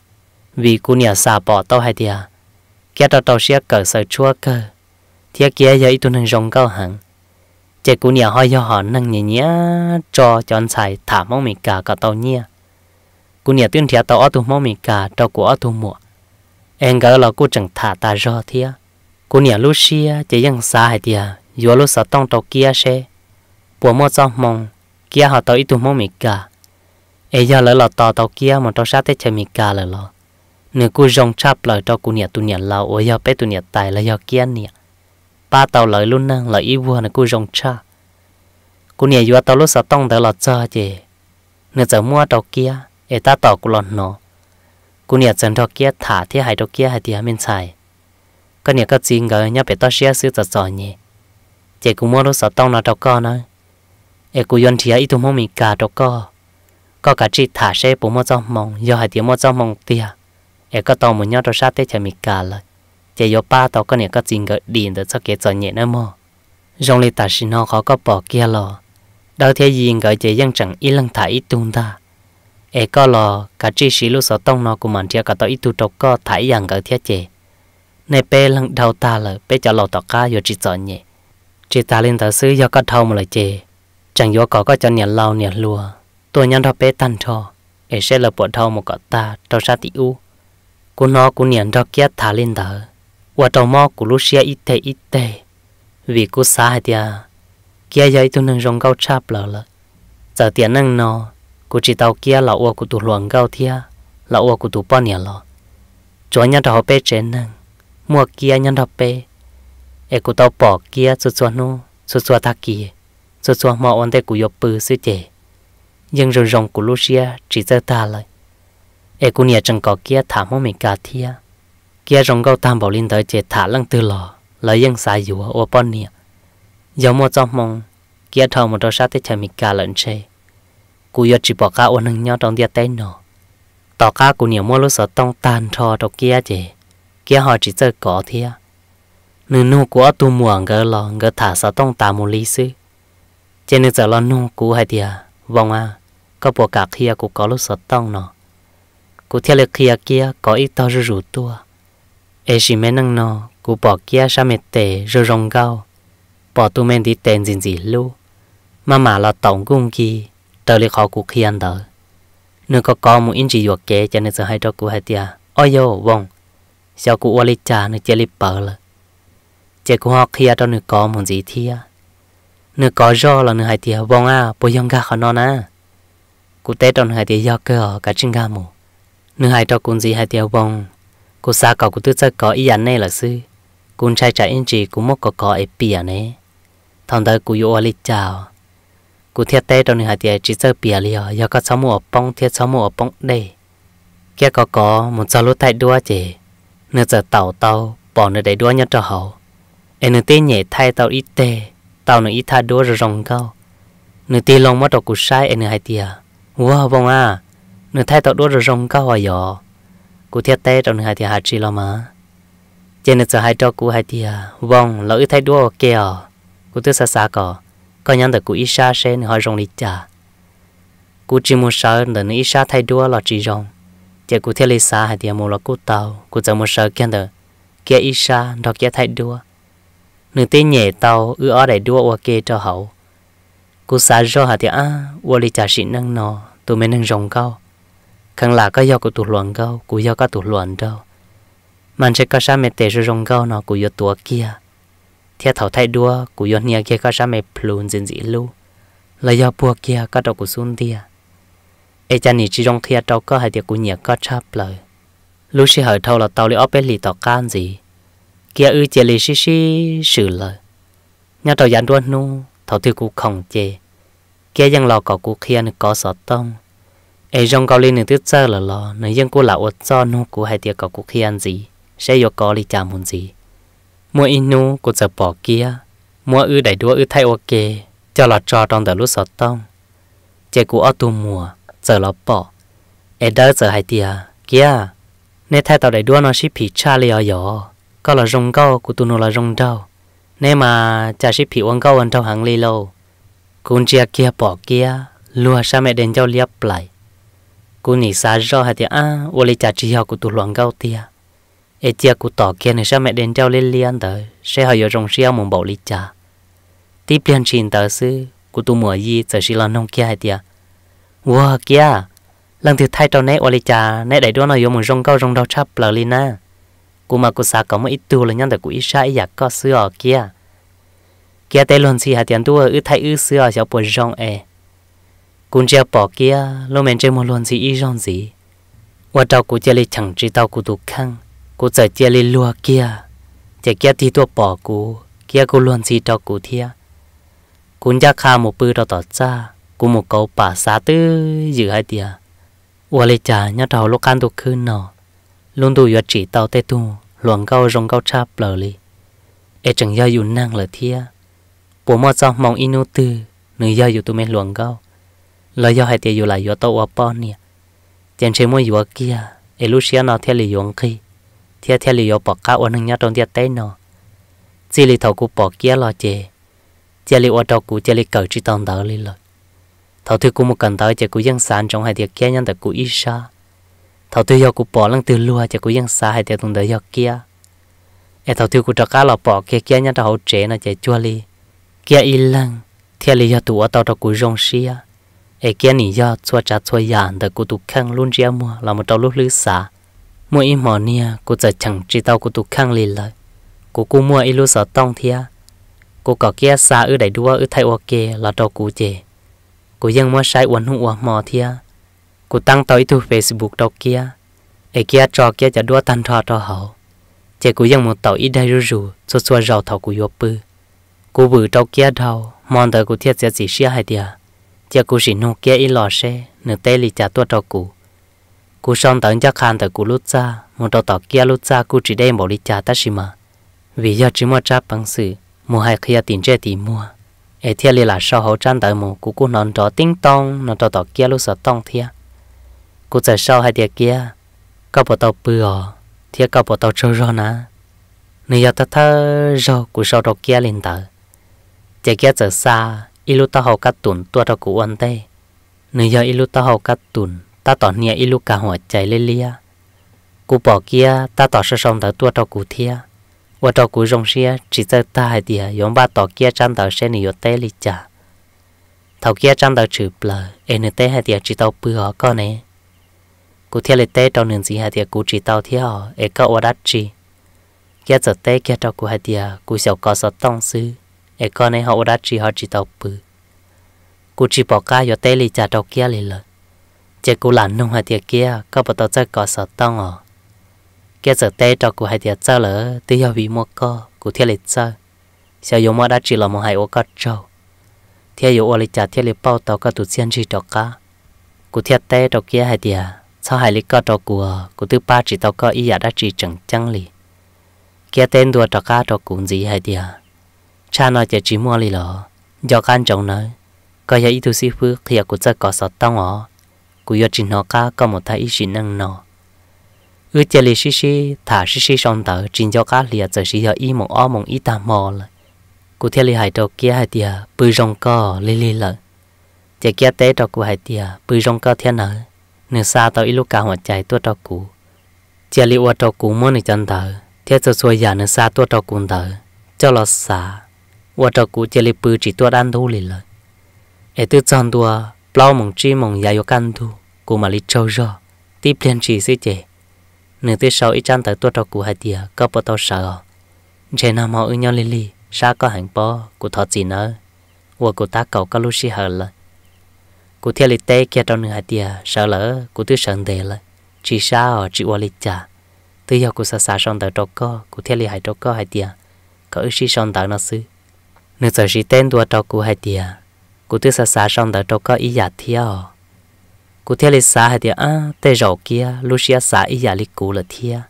vì cú nhà xa bỏ tao hai thia kia tao tao xia cờ sợ chua cờ thia kia giờ ít tuần rong cao hẳn chế cú nhà hoa yo họ nâng nhẹ nhẹ cho cho anh xài thả mong mình cả cả tao nhia cú nhà tuyên thia tao ở tu mong mình cả tao của ở tu mua em gỡ là cú chẳng thả ta ro thia cú nhà lu xia chế yang xa hai thia yếu lúc sợ tông tàu kia xe bùa mò cho mong kia họ tàu ít tụ mò mì cả ấy giờ lỡ lọ tàu tàu kia mà tàu sát thế chơi mì cả lỡ lọ nửa cú rong chắp lời tàu cú nhiệt tụ nhiệt lâu ôi giờ bé tụ nhiệt tài là giờ kia nhiệt ba tao lời luôn năng lời ít vua nửa cú rong chắp cú nhiệt yếu tàu lúc sợ tông tàu lọ cho chị nửa giờ mua tàu kia ấy e ta tàu cú lọt nó cú nhiệt chân tàu kia thả thế hai tàu kia hai thì hai bên xài cái gì ngờ nhớ bé tao xia xứ nhỉ chị cũng mua đồ sợ tông nó đâu co nữa em cũng yon thì ít tụi mông mình cả đâu co có cả chị thả xe bố mua cho mông do hai tiếng mua cho mông tiệt em có tàu một nhau đồ sát tết chỉ mình cả rồi chị yo ba tàu con này có tiền gợi điện để cho cái cho nhẹ nữa mò rong lên ta xin nó khó có bỏ kia lo đâu thế gì gọi chị dân chẳng ít lăng thả ít tung ta em có lo cả chị xí lúc sợ tông nó cũng mình theo cả tàu ít tụi đâu co thải rằng à gọi thế chị này bé lăng đầu ta rồi bé cho lo tàu cá yo chỉ cho nhẹ chị ta lên tới xứ do có thâu mà lại chẳng vô có có cho nhà lau lùa tôi nhăn ra bé tan cho để sẽ là bộ thâu một cọ ta cho ra tí cô nó cô nhận ra kia thả lên tới và trong mò của lúc xe ít tệ ít tệ vì cô xa hay tia kia giấy tôi nâng rong cao chạp lờ lờ giờ tiền nâng nó cô chỉ tàu kia là ua của tụ luồng cao thia là ua của tụ bao nhà lọ chúa nhăn ra họ bé trên mua kia nhăn ra ê cụ tao bỏ kia xua xua nu xua xua thắc kia xua xua mò ôn thế cụ yop bự sư chè nhưng rồi rồng của Lucia chỉ ra ta lại ê cụ nhà chẳng có kia thả mò mình cả thia kia rồng gâu tam bảo linh tới chè thả lăng từ lò lấy dân xài dù ô nia giống một trong mong kia thầu một đôi sát thế chè mình cả lận chè cụ yop chỉ bỏ cả ôn nhau trong địa tay nọ tỏ cả cụ nhiều mua lúc sợ tông tan thò đầu kia chè kia họ chỉ chơi cỏ thia nữ nu của tu muộn gỡ lò gỡ thả sa tông ta mù lý sư cho nên giờ lo nu cú hay tiề vong à có bộ cả kia cú có lúc sa tông nó cú theo lực kia kia có ít to rồi rủ tua e chỉ mấy năng nó cú bỏ kia sa mệt tệ rồi rong cao bỏ tu men đi tên gì gì lu mà mà là tổng cung kỳ trở lại họ cú kia ăn đỡ nữ có có một chỉ ruột kế cho nên giờ hai cho cú hay tiề ôi yo vong sao cú qua lịch cha nữ chơi lịch bờ rồi chế của họ khi đó nữ có muốn gì thì à. nữ có do là nữ hai thì bông à bố yong ga khó non à cụ tết đó nữ hai thì do cơ cả chân ga mù nữ hai đó cũng gì hai thì bông, cụ xa cậu cụ tư chất có ý ảnh này là sư cụ trai trai anh chị cũng mất có có ấy bìa này thằng đời cụ yêu lịch chào cụ thiết tết đó nữ hai thì chỉ sợ bìa liền do có sáu mùa bông thiết sáu mùa bông đây kia có có một sao lúa thay đua chị nửa giờ tàu tàu bỏ nửa đấy đua nhau cho hậu em tê nhẹ thay tao ít tê tao nó ít tha đố rồi cao nửa tê lòng mắt đọc cụ sai em hai tia wow bông à nửa thay tao đố rồi cao à giờ cụ thiệt tê trong nửa hai tia hai chi lo mà trên nửa sợ hai cho cụ hai tia vong lỡ thay đố kìa cụ tư xa xa cỏ coi nhắn được cụ ít xa xe nửa hỏi rong đi chả cụ chỉ muốn sợ nửa ít xa thay đố là chỉ rong chỉ cụ thiệt lấy xa hai tia mua là cụ tao cụ chỉ muốn sợ kia nửa kia ít xa đó kia thay đố nửa tên nhẹ tàu ư ở để đua qua kê cho hậu cú xa cho hả thì à qua đi trả sĩ năng nò, tụi mình năng rồng cao khăng là có do của tụi luận cao cú do có tụi luận đâu mình sẽ có sa mẹ tệ rồi rồng cao nò, cú do tụi kia theo thảo thay đua cú do nhà kia có sa mẹ plun dần dị lưu là do bùa kia có đâu cú xuân tia ai cha nị chỉ rong kia đâu có hay thì cú nhà có chắp lời lúc sẽ hỏi thâu là tàu đi ở bên lì tỏ can gì kia ư chè lì xí xí xử lời nhà tàu giàn đuôi nu thầu tiêu cụ không chê kia dân lò có cụ kia nữa có sợ tông ai dòng cao lên nữa tiếc chơi là lò nữa dân cụ là ốt cho nu cụ hay tiệc có cụ kia gì sẽ vô có lì chả muốn gì mua inu cụ sợ bỏ kia mua ư đẩy đua ư thay ok cho là trò trong tờ lúc sợ tông chè cụ ở tu mùa giờ là bỏ ai đỡ giờ hay tiệc kia nên thay tàu đẩy đua nó ship phí cha lì ở ก็ละรงก็กูตุนละรงเจ้าเน่มาจะชิผิวอันก็วันเจ้าหังลีโลกูเจียเกียปอกเกียลัวชาแม่เดนเจ้าเลียบไหลกูหนีสาจอหาเตียอ้าวเลยจะจีเฮากูตุหลวงเก้าเตียเอเจียกูต่อเกียในชาแม่เดนเจ้าเลี้ยเลี้ยนเตอเสียหายรงเสียมุงบอกลิจาที่เปลี่ยนชินเตอซื้อกูตุมัวยีจะชิลอนนงเกียหาเตียว้าเกียหลังถือไทยเจ้าเน่อเลยจาเน่ได้ด้วยนายมุงรงเก้ารงเราชับเปล่าลีน่า cô mà cô sa có một ít tu là nhân được cú ít sai giặc có xưa kia kia tê luôn xì hạt tiền tu ở thay ư xưa cháu bồi rong e cũng chưa bỏ kia lúc mình chơi một luôn xì ít rong gì và tao cú chơi chẳng chỉ tao cú tụt khăng cú sợ chơi lên lúa kia chỉ kia thì tôi bỏ cú kia cú luôn xì tao cú thia cũng chắc khá một bữa tao tỏ ra cú một câu bà xá tư giữ hai tia và lấy trả nhớ tao lúc ăn tụt khứ nọ luôn tụi chỉ tao tê tu luồng cao rong cao chap lờ li e chẳng gia dù năng là thia bố mò sao inu tư nữ gia dù tụi mình luồng cao là do hai tiệt dù lại do tàu apon nè tiền chế mua dù kia e lúc xia nó theo lì dùng khi theo theo lì bỏ cá ở nâng nhá trong tiệt tay nó chỉ lì thầu cụ bỏ kia lo chè chỉ lì ở đâu cụ chỉ lì cởi chỉ tông đỡ lì rồi thầu thứ cụ một cần tới chỉ cụ dân sản trong hai tiệt kia nhân tại cụ ít xa thầu tiêu yêu cụ bỏ lăng từ lúa cho cụ dân xa hay tiêu tung đỡ yêu kia em thầu tiêu cụ trọ cá lò bỏ kia kia nhá trọ hậu trẻ nó chạy chua li kia y lăng theo lý yêu tụ ở tàu trọ cụ rong xia em kia nỉ do chua trà chua yàn đỡ cụ tụ khăng luôn chia mua là một tàu lúc lư xả mua im mỏ nia cụ giờ chẳng chỉ tàu cụ tụ khăng lì lời cụ cụ mua ilu sợ tông thia cụ cọ kia xa ư đại đua ư thay ok là tàu cụ chè cụ dân mua sai uốn hụ uốn mò thia กูตั้งต่อยทูเฟซบุ๊กตอกเกียไอเกียจอเกียจะด้วตันทอทอหอเจกูยังมุต่ออีได้รู้รู้สัวสัวเราทอกูยบปื้อกูบือตอกเกียเทามอนเตอกูเทียเสียสีเชียให้เดียเจกูสิโนเกียอีหล่อเช่เนื้อเตลิจ่าตัวตอกูกูสอนตั้งจักคานแต่กูรู้จ้ามุต่อตอกเกียรู้จ้ากูจีได้บริจาตัชิมา vì do chỉ mua tráp bằng sự mua hai khi tiền chơi thì mua ai e theo là sao hậu trang tại mù của cô nón trò tiếng tông nón trò tỏ kia lúc sợ tông thiệt cô giờ sau hai tiệc kia cậu bỏ tàu bừa thì cậu bỏ tàu trâu rồi nè nếu giờ ta thơ rồi của sau đó kia lên tờ chạy kia giờ xa ilu ta hầu cắt tùn tua đó của anh tê nếu giờ ilu ta hầu cắt tùn ta tỏ nhẹ ilu cả hỏi chạy lên lia cụ bỏ kia ta tỏ sơ song tờ tua đó cụ thia và tàu cụ rong xia chỉ giờ ta hai tiệc yong ba tỏ kia chăn tờ xe nhiều tê lịch trả, thầu kia chăn chụp là, anh nt hai tiệc chỉ tàu bừa con này cú thiệt là tế trong nền gì hay thì cú chỉ tàu thiệt họ ấy có ở đắt chi kia giờ tế kia trong cú hay thì cú sẽ có sợ tông sư ấy có này họ ở đắt chi họ chỉ tàu bự cú chỉ bỏ cá giờ tế lì trả trong kia lì lợ chỉ cú lạnh nông hay địa kia có bắt đầu chơi có sợ tông à kia giờ tế trong cú hay thì chơi lỡ tự do vì mua co cú thiệt là chơi sầu dùng mua đắt chi là một hai ô cắt trâu thiệt dùng ô lì trả thiệt là bao tao có tụt xiên chi trong cá cú thiệt tế trong kia hay địa sau hai lý có trò của của thứ ba chỉ tao có ý giả à, đã chỉ chẳng chẳng lì kia tên đùa trò ca trò cũng gì hay tiệt cha nói chỉ chỉ mua lì lọ do can trọng nói có giờ ý thu sĩ phước thì à, của sẽ có sọt tao ngỏ của giờ chỉ nó ca có một thái ý chỉ năng nó ư chơi lì xí xí thả xí xí xong tờ trình cho cá lìa chỉ xí giờ ý một o một ý ta mò lại cụ theo lì hải trò kia hải tiệt bự rong co lì lì lợ chỉ kia té trò của hải tiệt bự rong co thế nào? nửa xa tao ít lúc cả hoạt tua tao cũ chia li ua tao cũ mỗi nửa chân thở thiết cho xuôi giả nửa xa tua tao cũ thở cho lọt xa ua tao cũ chia li bự chỉ tua đan thu lì lời ấy tư chọn tua plau mong chi mong dài yo căn thu cũ mà li trâu rõ tiếp liền chỉ sĩ chế nửa tư sau chân thở tua tao cũ hai tia có bao tao sợ chế nào mà ư nhau li li sa có hàng po của thọ gì nữa ua của ta cầu các lúc xí hở lời cụ thể lịch tế kia trong nửa hạt địa sợ lỡ cụ thứ sợ đề là chỉ sao chỉ qua lịch trả từ giờ cụ sa sa son tờ trâu co cụ thể lịch hải trâu co hạt địa có ước sĩ son tờ nó sư nửa giờ chỉ tên đua trâu cụ hạt địa cụ thứ sa sa son tờ trâu co ý giả dạ theo cụ thể lịch sa hạt địa à tê rầu kia lúc sĩ sa ý giả dạ lịch cụ là theo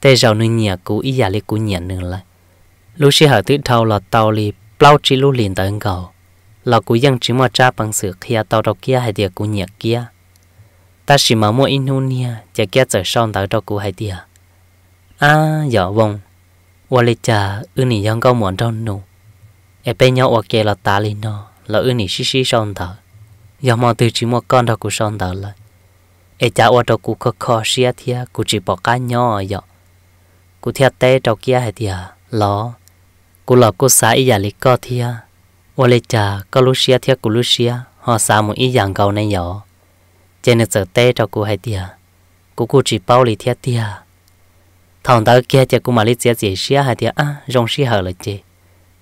tê rầu nửa nhà cụ ý giả dạ lịch cụ nhà nửa là lúc sĩ hở tự thâu là tàu li plau chỉ lúc liền tờ ngầu là cú dân chỉ mà cha bằng sự khi tao đâu kia hay tiệt cú nhiệt kia ta chỉ mà mua in hôn nha chả kia trở son tao đâu cú hay tiệt à dạ vâng và lì cha ư nỉ dân câu muốn trong nụ e bên nhau và kia là ta lên nó là ư nỉ xí xí son tao giờ mà từ chỉ một con đâu cú son tao lại e cha và đâu cú khó khó xia thia cú chỉ bỏ cá nhỏ dạ cú thiệt tế đâu kia hay tiệt lo cú lọ cú xả ý giả lý co thia 我嘞家高卢西亚贴古卢西亚，họ xã một ít dạng cầu này nhỏ, trên nước tê cho cô hay tiệt, cô cô chỉ bao lì thiết tiệt, thằng tao kia chỉ cô mà lì chia chia xia hay tiệt à, ah, rong xia hở là chị,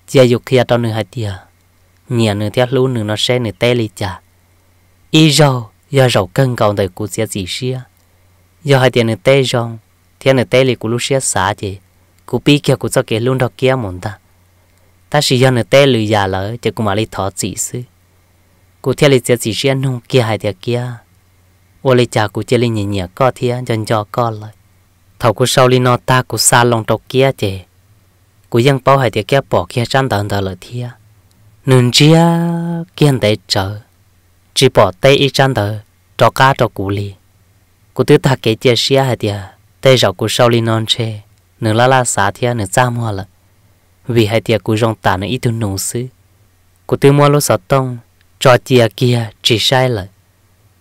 chia dục kia tao nửa hay tiệt, nhà nửa thiết lú nửa nó xe nửa tê lì chả, y rau, giờ rau cân cầu đời cô chia chia xia, giờ hay tiệt nửa tê rong, thiết nửa tê lì cô lú xia cô pi kia cô cho cái luôn đó kia mồn ta ta chỉ do người tê lười già lỡ chứ cũng mà lấy thọ chỉ sư cụ theo lấy chỉ chỉ anh hùng kia hai tiệc kia ô lấy cha cụ chơi lấy nhẹ nhẹ co thia chân cho co lại thầu cụ sau lấy nó ta cụ xa lòng trọc kia chè cụ vẫn bao hai tiệc kia bỏ kia chăn tận tờ lỡ thia nương chia kiên để chờ chỉ bỏ tay ít chăn tờ cho cá cho cụ li cụ tứ ta kể chia xia hai tiệc tay rau cụ sau lấy non chè nửa la la xả thia nửa ra mua lại vì hai tia của rong tả nó ít tu nụ sư của tư mua lô sợ tông cho tia kia chỉ sai lại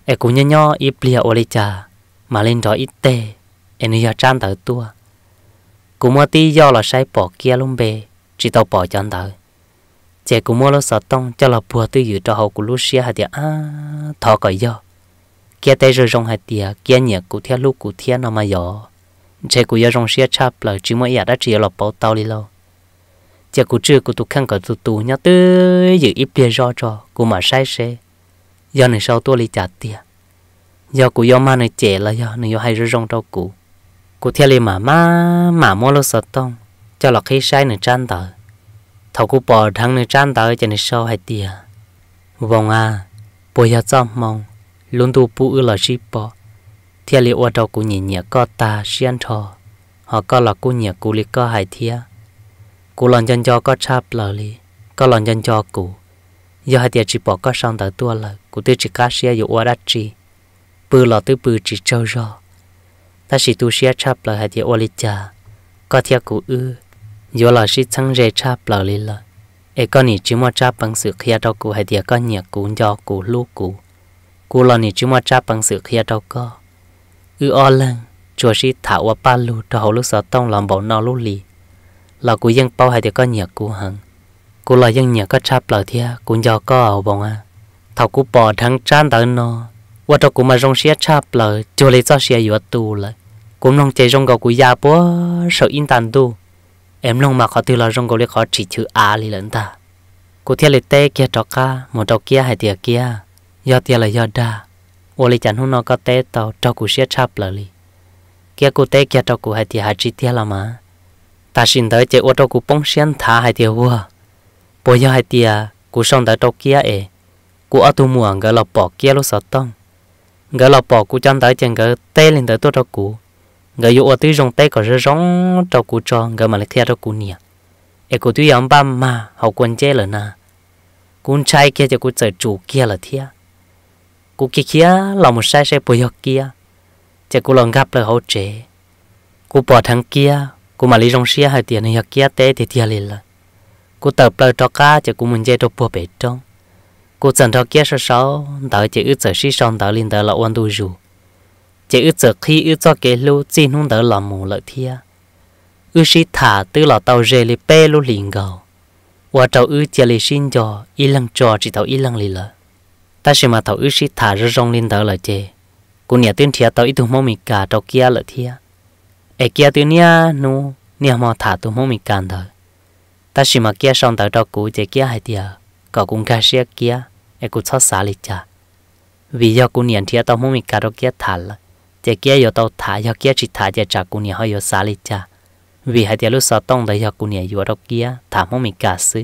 em cũng nhớ nhó ít bia ô lê trà mà lên đó ít tê em như trang tờ tua cũng mua tí do là sai bỏ kia luôn bề chỉ tao bỏ cho anh tờ chị cũng mua lô sợ tông cho là bùa tư dự cho hậu của lúc xia hai tia à thọ cởi do kia tay rồi rong hai tia kia nhẹ cụ thiên lúc cụ thiên nó mà gió chị cũng do rong xia chắp là chỉ mới ở à đã chỉ là bảo tao đi lâu giờ cụ chưa cụ tụ khăn cả tụ tụ nhá tư giữ ít bia rõ cho cụ mà sai xe do này sau tôi lấy trả tiền do cụ do mà này trẻ là do này do hay rơi rong đâu cụ cụ theo lấy mà ma mà mua lô sợ tông cho là khi sai này trang tờ thầu cụ bỏ thằng này trang tờ cho này sau hay tiền vòng à bây giờ cho mong luôn tu pu ư là ship bỏ theo lấy ô đâu cụ nhỉ nhỉ có ta xiên thò họ có là cụ nhỉ cụ lấy có hay thiệt กูหลอนจันจอก็ชาบเหล่าลีก็หลอนจันจอกูยอให้เตียจีบอกก็สองต่อตัวเลยกูตื้อจีก้าเสียอยู่อวดัดจีปือหล่อตื้อปือจีเจ้ารอถ้าสิตูเสียชาบเหล่าให้เตียอวลิจาก็เทียกูอื้อยอหล่อสิทั้งเรชาบเหล่าลีเลยเอก็หนีจีมอจ้าปังสือขยะดอกกูให้เตียก็เหนียกูจอกูลูกกูกูหล่อหนีจีมอจ้าปังสือขยะดอกก็อื้อออลังจัวสิถาวป้าลูดอกลูกสาวต้องลำบ่าวนอลูลี là cú dân bao hay thì có nhạc cú hằng cú là dân nhạc có chắp là thia cú do có bông à thảo cú bỏ thằng chán tới nó qua cho cú mà rong xía chắp cho lấy cho xía vừa tu lại cú nông chơi rong gầu cú già bố sợ in tàn tu em nông mà khó từ là rong gầu lấy khó chỉ chữ a li ta cú thia lấy tê kia cho ca một cho kia hay tiệt kia do tiệt là do đa ô lấy chẳng hôm nó có tê tàu cho cú xía chắp là kia cú tê kia cho cú hay tiệt hai chỉ tiệt là mà ta xin tới chế ô tô cú bông xiên thả hai tiêu vua bây giờ hai tia cú xong tới đâu kia ấy cú ở tù muộn gỡ lọp bỏ kia lúc sợ tông gỡ lọp bỏ cú chân tới chân gỡ tê lên tới tôi đâu cú gỡ dụ ở tư dùng tê có rơ rong đâu cú cho gỡ mà lại theo đâu cú nè ấy cú tuy ông ba mà hậu quân chế là na cún trai kia cho cú trời chủ kia là thia cú kia kia là một sai sai bây giờ kia chỉ cú lòng gặp là hậu chế cú bỏ thằng kia cô mà lý rong xia hai tiền này kia té thì thiệt liền là cô tập lời cho cá cho cô mình chơi cho bùa bể trong cô chẳng thọ kia sáu sáu đợi chỉ ước giờ xí xong đợi liền đợi là quan đuôi dù chỉ ước giờ khi ước cho cái lô chỉ không đợi là mù lợi thia ước xí thả từ là tàu rê lì bê lô liền gầu và tàu ước chỉ lì xin cho y lăng cho chỉ tàu y lăng lì lợ ta xem mà tàu ước xí thả ra rong liền đợi là chê cô nhà tuyên thiệt tàu ít thu mong mình cả tàu kia lợi thia ai kia tu nia nu nia mà thả tu mông mi can thôi ta chỉ mà kia xong tới đó cũ chỉ kia hay tiệt có cũng cái xe kia ai cũng cho xả lịch cha vì do cũng nhận thiệt tao mông mi cả đó kia thả là chỉ kia giờ tao thả giờ kia chỉ thả giờ trả cũng nhận hơi giờ xả lịch cha vì hai tiệt lúc sau tông tới giờ cũng nhận giờ đó kia thả mông mi cả xứ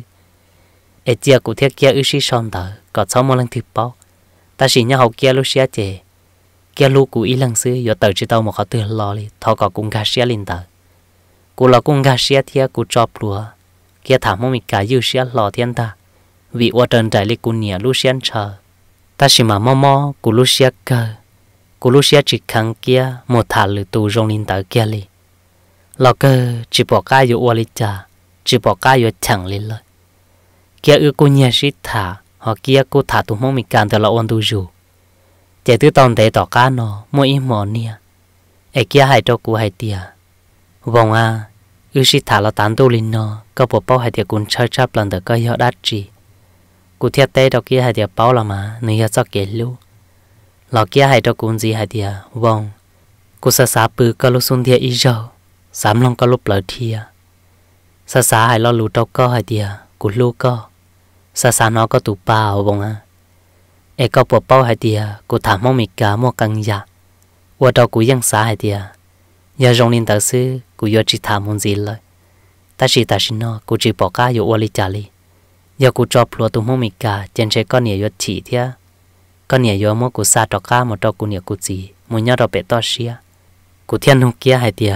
ai tiệt cũng thiệt kia ư xí xong tới có cho một lần thứ bao ta chỉ nhau học kia lúc xe chơi kia lu cú ý lần xưa yo tờ chỉ tao một khó tự lo li thọ có cung gà xia linh tờ cụ lo cung gà xia thia cụ cho lúa kia thả mông mình cả yêu xia lo thiên ta vì ô trần trải li cụ nhia lu xiên chờ ta chỉ mà mò mò cụ lu xia cơ cụ lu xia chỉ khăng kia một thả lử tù rong linh tờ kia li lo cơ chỉ bỏ cá yêu ô li cha chỉ bỏ cá yêu chẳng li lời kia ư cụ nhia xí thả họ kia cụ thả tụ mông mình càng theo lo ôn tu rồi chỉ tư tông thế tỏ cá nó mỗi im mỏ nia ai kia hai chỗ cú hai tia vong à ư sĩ thả lo tán tu linh nó có bộ bao hai tia cuốn chơi chắp lần được coi họ đắt chi cụ thiết tế đó kia hai tia bao là mà nữ hiệu cho kể lưu lo kia hai chỗ cuốn gì hai tia vong cụ sa sa bự có lúc xuân tia ý giờ sám long có lúc lỡ thia sa sa hai lo lù tao có hai tia cụ lù có sa sa nó có tụ bao vong à เอกปวดเป้าให้เดียกูถามมองมีกามัวกังยาว่าเรากูยังสาให้เดียยาจงนินตัดซื้อกูยอจิถามมุนจีเลยแต่ชีตาชินอกูจีบอกก้าอยู่อวลิจาลียากูจอบพลัวตุ้มมองมีกาเจนเชก็เหนียยอฉีเทียก็เหนียยอมัวกูซาตอก้ามัวตอกูเหนียกูจี มุญยอเราเปตอเชียกูเทียนหุกเกียให้เดีย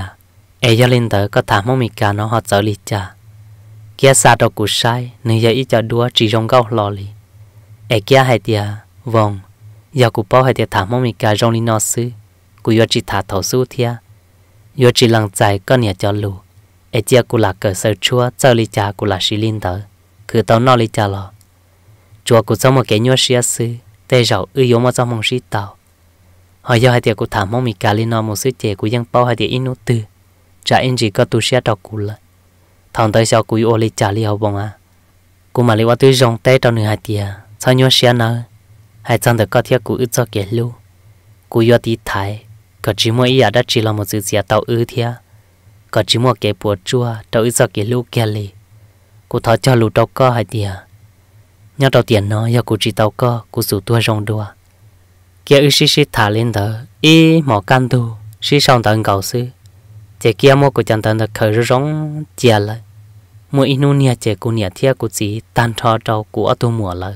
เอยาลินตัดก็ถามมองมีกาเนาะหอดเจอลิจาเกียซาตอกูใช้เนื้อยาอีจะดัวจีจงเก้าหลอลีเอเกียให้เดีย vong, giờ cụ bao hai thiệt thả mong mình cả rong đi nó sư cụ yo chỉ thả thầu sư thia yo chỉ lăng chạy con nhà cho lù ai chia cụ là cờ sơ chua cho lý cha cụ là xí linh tớ cứ tao nó lý cha lo chùa cụ sau một cái nhua xia sư tê rậu ư yo mà trong mong xí tao họ giờ hay thiệt cụ thả mong mình cả linh nó một sư chè cụ ยัง bao hay thiệt inu tư cha anh chỉ có tu xia đọc cụ là thằng tới sau cụ yo lý cha lý hậu bông à cụ mà lý qua tôi rong tê trong nửa hai tia sao nhua xia nào hai chân được có thiết cú ư cho kể lưu cú yo đi thái có chỉ mua ý đã chỉ là một sự giả tàu ư thia có chỉ mua kể bùa chua tàu ư cho kể lưu kia lì cú thọ cho lù tàu có hai tia nhau tàu tiền nó yo cú chỉ tàu có cú sủ tua rong đua kia ư xí xí thả lên đó ý mỏ can tu xí xong tàu cầu sư chỉ kia mua cú chân tàu được khởi rong chia lại mua inu nia chỉ cú nia thia cú chỉ tan thọ tàu cú ở tu mua lại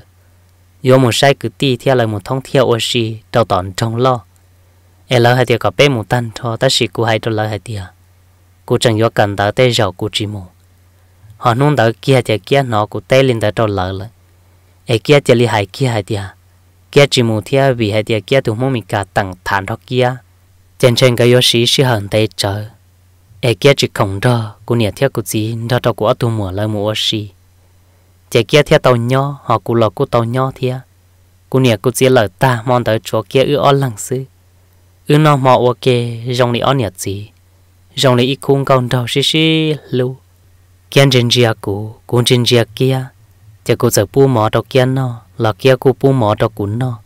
yo một sai cứ ti theo lời một thong theo ở xì đầu tòn trong lo em lỡ hai tiêu có bé một tan cho ta xì cú hai đầu lỡ hai tiêu cú chẳng yo cần tới tê giàu cú chỉ mù họ nung tới kia tiêu kia nó cú tê lên tới đầu lỡ lại em kia tiêu li hai kia hai tiêu kia chỉ mù theo vì hai tiêu kia tụi mua mình cả tặng than đó kia trên trên cái yo xì xì hận tê trời em kia chỉ không đó cú nhẹ theo cú gì đó đó của tụi mua lại mua xì chế kia theo tàu nho họ cụ lọ cụ tàu nho thia cụ nè cụ chia lở ta mong tới chỗ kia ư ở lăng sư ư nó mò ô kê rong lì ó nhật gì rong lì ít cung con đầu xí xí lu kiên trên chia cụ cũng trên chia kia chế cụ sợ bu mò đầu kia nó là kia cụ bu mò đầu cụ nó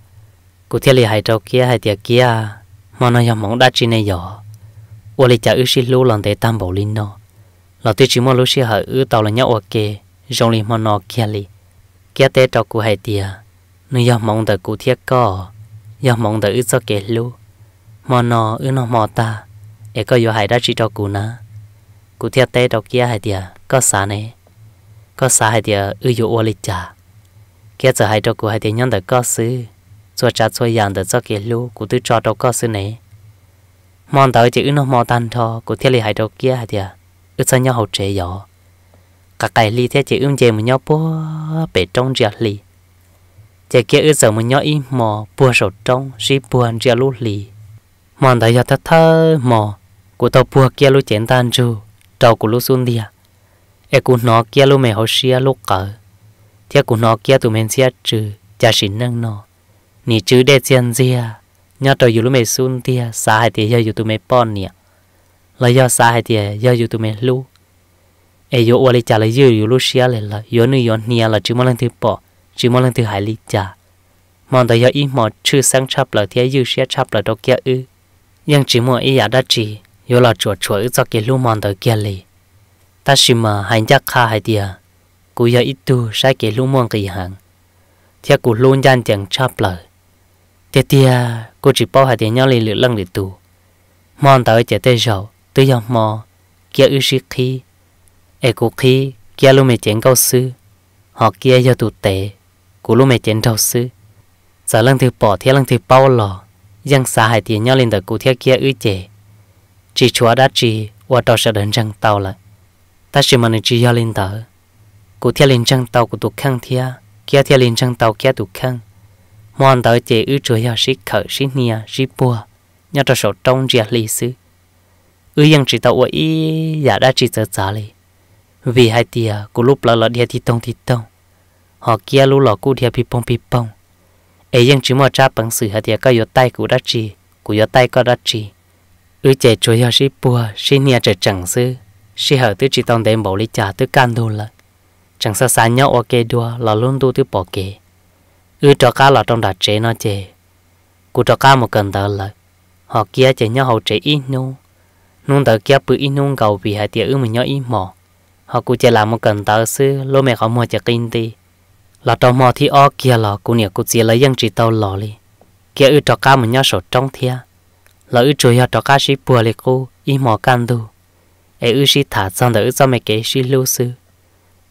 cụ theo lì hai đầu kia hai tiệt kia mà nó yếm mong đã chi này nhỏ ô lì chả ư xí lu lần để tam bảo linh nó là tôi chỉ mong lúc xí hở ư tàu là nhau ô kê rong li mà nó kia li kia té trò cụ hai tiề nó giờ mong đợi cụ thiết co giờ mong đợi ít cho kể lu mà nó ư nó mò ta e có giờ hai đã chỉ trò cụ na cụ thiết té trò kia hai tiề có xả này có xả hai tiề ư dụ ô li cha kia giờ hai trò cụ hai tiề nhân đợi có xứ cho cha cho yàng đợi cho kể lu cụ tư cho trò có xứ này mòn tới chỉ ư nó mò tan thò cụ thiết li hai trò kia hai tiề ư cho nhau hậu chế gió cả cái li thế chị ưng chè mà nhau bố bể trong rìa li chè kia ư giờ mà nhau im mò bùa sầu trong xí buồn rìa lú li mòn thấy giờ thật thơ mò của tao bùa kia lú chén tan chu trâu của lú xuân đi à e của nó kia lú mẹ họ xia lú cỡ thế của nó kia tụi mình xia trừ cha xin nâng nó nị chứ để tiền xia à nhau trâu dù lú mẹ xuân đi à xa hay thì giờ dù tụi mẹ pon nè lấy giờ xa hay thì giờ dù tụi mẹ lú ai yo wali cha la yo yo lu xia le la yo nu yo nia chỉ mong lên thứ bỏ chỉ mong lên thứ hải li cha mong tới giờ ý mò chữ sang chập là thế yêu xia chập là đó kia ư nhưng chỉ mong ý ya đã chỉ yo là chuột chuột ư cho kia lu mong tới ta chỉ mà hành giác kha hay tiề cú ít tu sai kia lu mong kỳ hàng thế cú luôn gian chẳng chập là thế tiề cú chỉ bao hay tiề nhau li lửa lăng li tu mong tới chỉ tê giàu tới giờ mò kia ư xí khi e cô khi kia lu mẹ chén câu sư họ kia do tụ tệ của lu mẹ chén trâu sư giờ lần thứ bỏ theo lần thứ bao lò giang xã hải tiền nhau lên đời cụ theo kia ư chè chỉ chúa đã chỉ qua tàu sẽ đến trăng tàu là ta chỉ mà chỉ nhau lên đời cụ theo lên trăng tàu của tụ khang thia kia theo lên trăng tàu kia tụ khang mòn đời chè ư chúa nhau sĩ khởi sĩ nia sĩ bùa nhau tàu sổ trong chia lì sư ư giang chỉ tàu ý giả đã chỉ sợ trả lì vì hai tia cô lúc lỡ lỡ đi thì tông thì tông họ kia lúc lỡ cô đi bị bông bị bông ấy nhưng chỉ mà cha bằng sự hai tia có yếu tay của đã chi của yếu tay có đã chi ư trẻ chúa yếu sĩ bùa sĩ nia trẻ chẳng sư sĩ hở tư chỉ tông đến bộ lý trả tư can đồ là chẳng sao sáng nhau ok đua là luôn đua tư bỏ kế ư cho cá là trong đặt chế nó chế cụ cho cá một cần tờ là họ kia chế nhau hậu chế ít nu, nung tờ kia bự ít nung gầu vì hai tia ư mình nhau ít mỏ họ cũng chỉ làm một cần tờ sư lô mẹ họ mua cho kinh tì là trong mò thì ó kia là cũng nhiều cũng chỉ lấy dân chỉ tàu lò li kia ư cho cá một nhau sổ trong thia là ư chủ yếu cho cá sĩ bùa li cô y mò can đu ấy ư sĩ thả xong đỡ cho mẹ kế sĩ lưu sư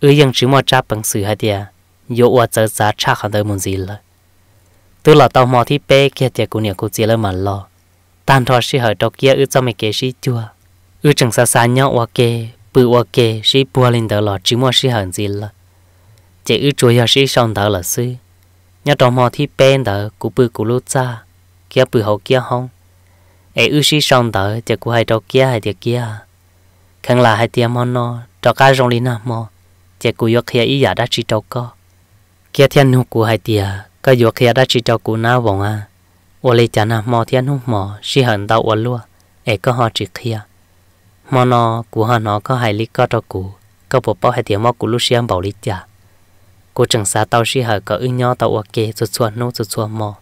ư dân chỉ mò cha bằng sự hai tia yo wa chơi giá cha khăn đời muốn gì là tôi là tàu mò thì bé kia thì cũng nhiều cũng chỉ lấy mà lo tan thoát sĩ hỏi cho kia ư cho mẹ kế sĩ chua ư chẳng xa xa nhau wa kê bự hoa kê sĩ bùa lên đó là chỉ mua sĩ hàng gì là chỉ ư chúa ya sĩ xong đó là sư nhà trong mò thì bên đó cụ bự cụ lú cha kia bự hậu kia không ấy ư sĩ xong đó chỉ cụ hai đó kia hai tiệt kia khăng là hai tiền mòn nó cho cá rong lên nào mò chỉ cụ yok kia ý giả đã chỉ đâu có kia thiên nu cụ hai tiệt cái yok kia đã chỉ đâu cụ na vòng à ô lê chả na mò thiên nu mò sĩ hàng đó ô lúa ấy có họ chỉ kia mà nó của họ nó có hai lý có cho cụ có bộ bao hai tiếng mò của lúc xem bảo lý chả cô chẳng xa tao xí hở có ưng nhau tao ok rụt xua nô rụt xua mò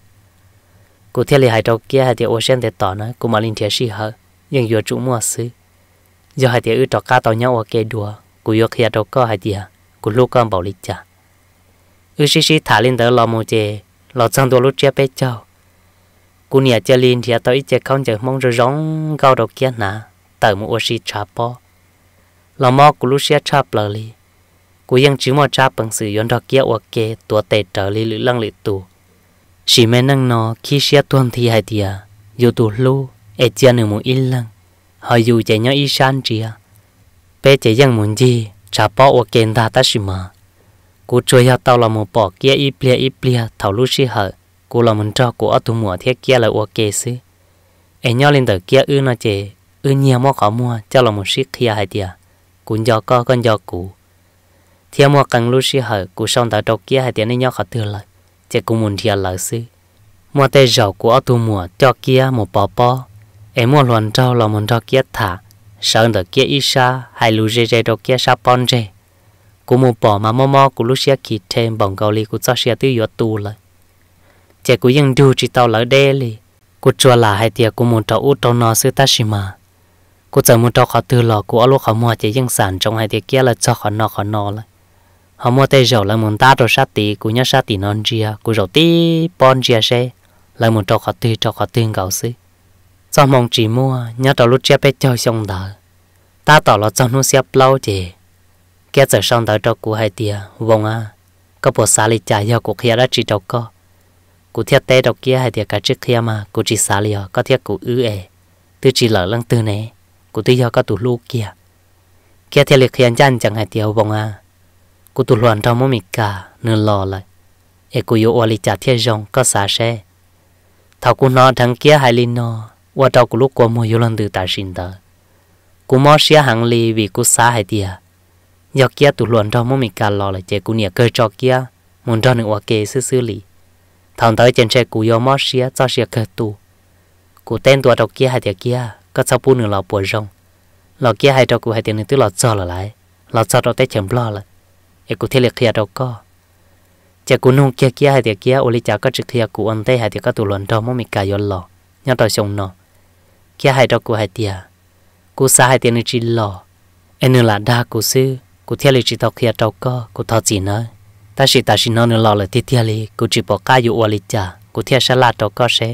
cô theo lý hai đầu kia hai tiếng ô xem để tỏ nó cô mà linh thiệt xí hở nhưng vừa chủ mua xứ giờ hai tiếng ư trọ cá tao nhau ok đùa cô vừa kia đầu có hai tiếng cô lúc con bảo lý chả ư xí xí thả lên tới lò mồ chè lò sang đồ lúc chia bé cháu cô nhà chơi linh thì tao ít chơi không chơi mong rồi rong cao đầu kia nà tờ mu oshi cha po lo mo ku lu sia cha plo li ku yang chi mo cha bằng si yon dok kia wa ke tua te trở li lu lăng li tu chỉ mẹ năng nó khi xia tuân thì hai tia dù tu lu e chia nửa mu in lăng họ dù chạy nhau y san chia bé chạy yang muốn gì cha po wa ken ta ta xí mà cú chơi hạt tao là một bỏ kia ít plia ít plia thảo lu xí hở cú là mình cho cú ở tu mùa thiết kia là ok xí em nhau lên tờ kia ư nó chơi ừ nhiều mua khó mua cho là một xích kia hai tia cũng co con do cũ thiệt mua càng lúc xí hở cũ xong tao đầu kia hai tia nhau khó thừa lại chỉ cũng muốn thiệt lợi xí mua tay rau của tu mua cho một bò em mua luồn trâu là muốn cho thả sợ đợt kia ít xa hai lú rê rê đầu kia sa pon rê cú một mà mò mò cú lúc xí khi thêm bằng gạo li cho xí tư yết tu lại chỉ cú ยัง đưa chỉ tao lỡ đê li cú chua là hai tia cú muốn trâu út trâu nó sư ta cô chờ muốn cho khó tư lò của lúc họ mua chỉ dân sản trong hai tiệc kia là cho khó nọ khó nọ là họ mua tay dầu là muốn ta rồi sát tì của nhớ sát tì non chia của dầu tí bon chia xe là muốn cho khó tư cho khó tư gạo xí cho mong chỉ mua nhớ đó lúc chia chơi xong đó ta tỏ là cho nó xếp lâu chị kia giờ xong đó cho của hai tiệc vòng à có bộ xá lì chạy theo của kia đã chỉ cho co cụ thiết tê đầu kia hai tiệc cả trước kia mà cụ chỉ xá lì à, có thiết cụ ư ẻ tư chỉ lỡ lăng tư này กูตีเขาก็ตุลูกเกียเกียเทเลเขียนจันจังไงเตียวบงอ่ะกูตุหลวนทอมมิกาเนื้อรอเลยเอกูโยอลิจัดเทียจงก็สาเช่ถ้ากูนอนทั้งเกียไฮลินนอว่าเรากูลูกกลัวมวยลันตือตาชินเตอกูมอเสียหังลีวีกูสาไฮเตียยอกเกียตุหลวนทอมมิกาลอเลยเจกูเนี่ยเกิดจอกเกียมุนทอหนึ่งว่าเกซื่อๆลีทางเตอเจนเชกูโยมอเสียจ้าเสียเกิดตูกูเต้นตัวดอกเกียไฮเตียเกียก็ชอบพูดหนึ่งเราปวดร้องเราเกี้ยให้เรากูให้เตียงหนึ่งตัวเราจ่อละไรเราจ่อเราเต้เฉมปลอละเอกูเทเลียขยะเราก็จะกูนุ่งเกี้ยเกี้ยให้เตียเกี้ยโอลิจาก็จะขยะกูอันเต้ให้เตียก็ตัวหลอนเราไม่มีกายอนหล่อยังต่อชงเนาะเกี้ยให้เรากูให้เตียกูสาให้เตียหนึ่งจีหล่อเอ็นหนึ่งละดากูซื้อกูเทียเลยจีตอขยะเราก็กูทอจีเนาะแต่สิแต่สินอนหนึ่งหล่อเลยที่เทียเลยกูจีบอกกายอยู่โอลิจากูเทียฉลาดเราก็เช่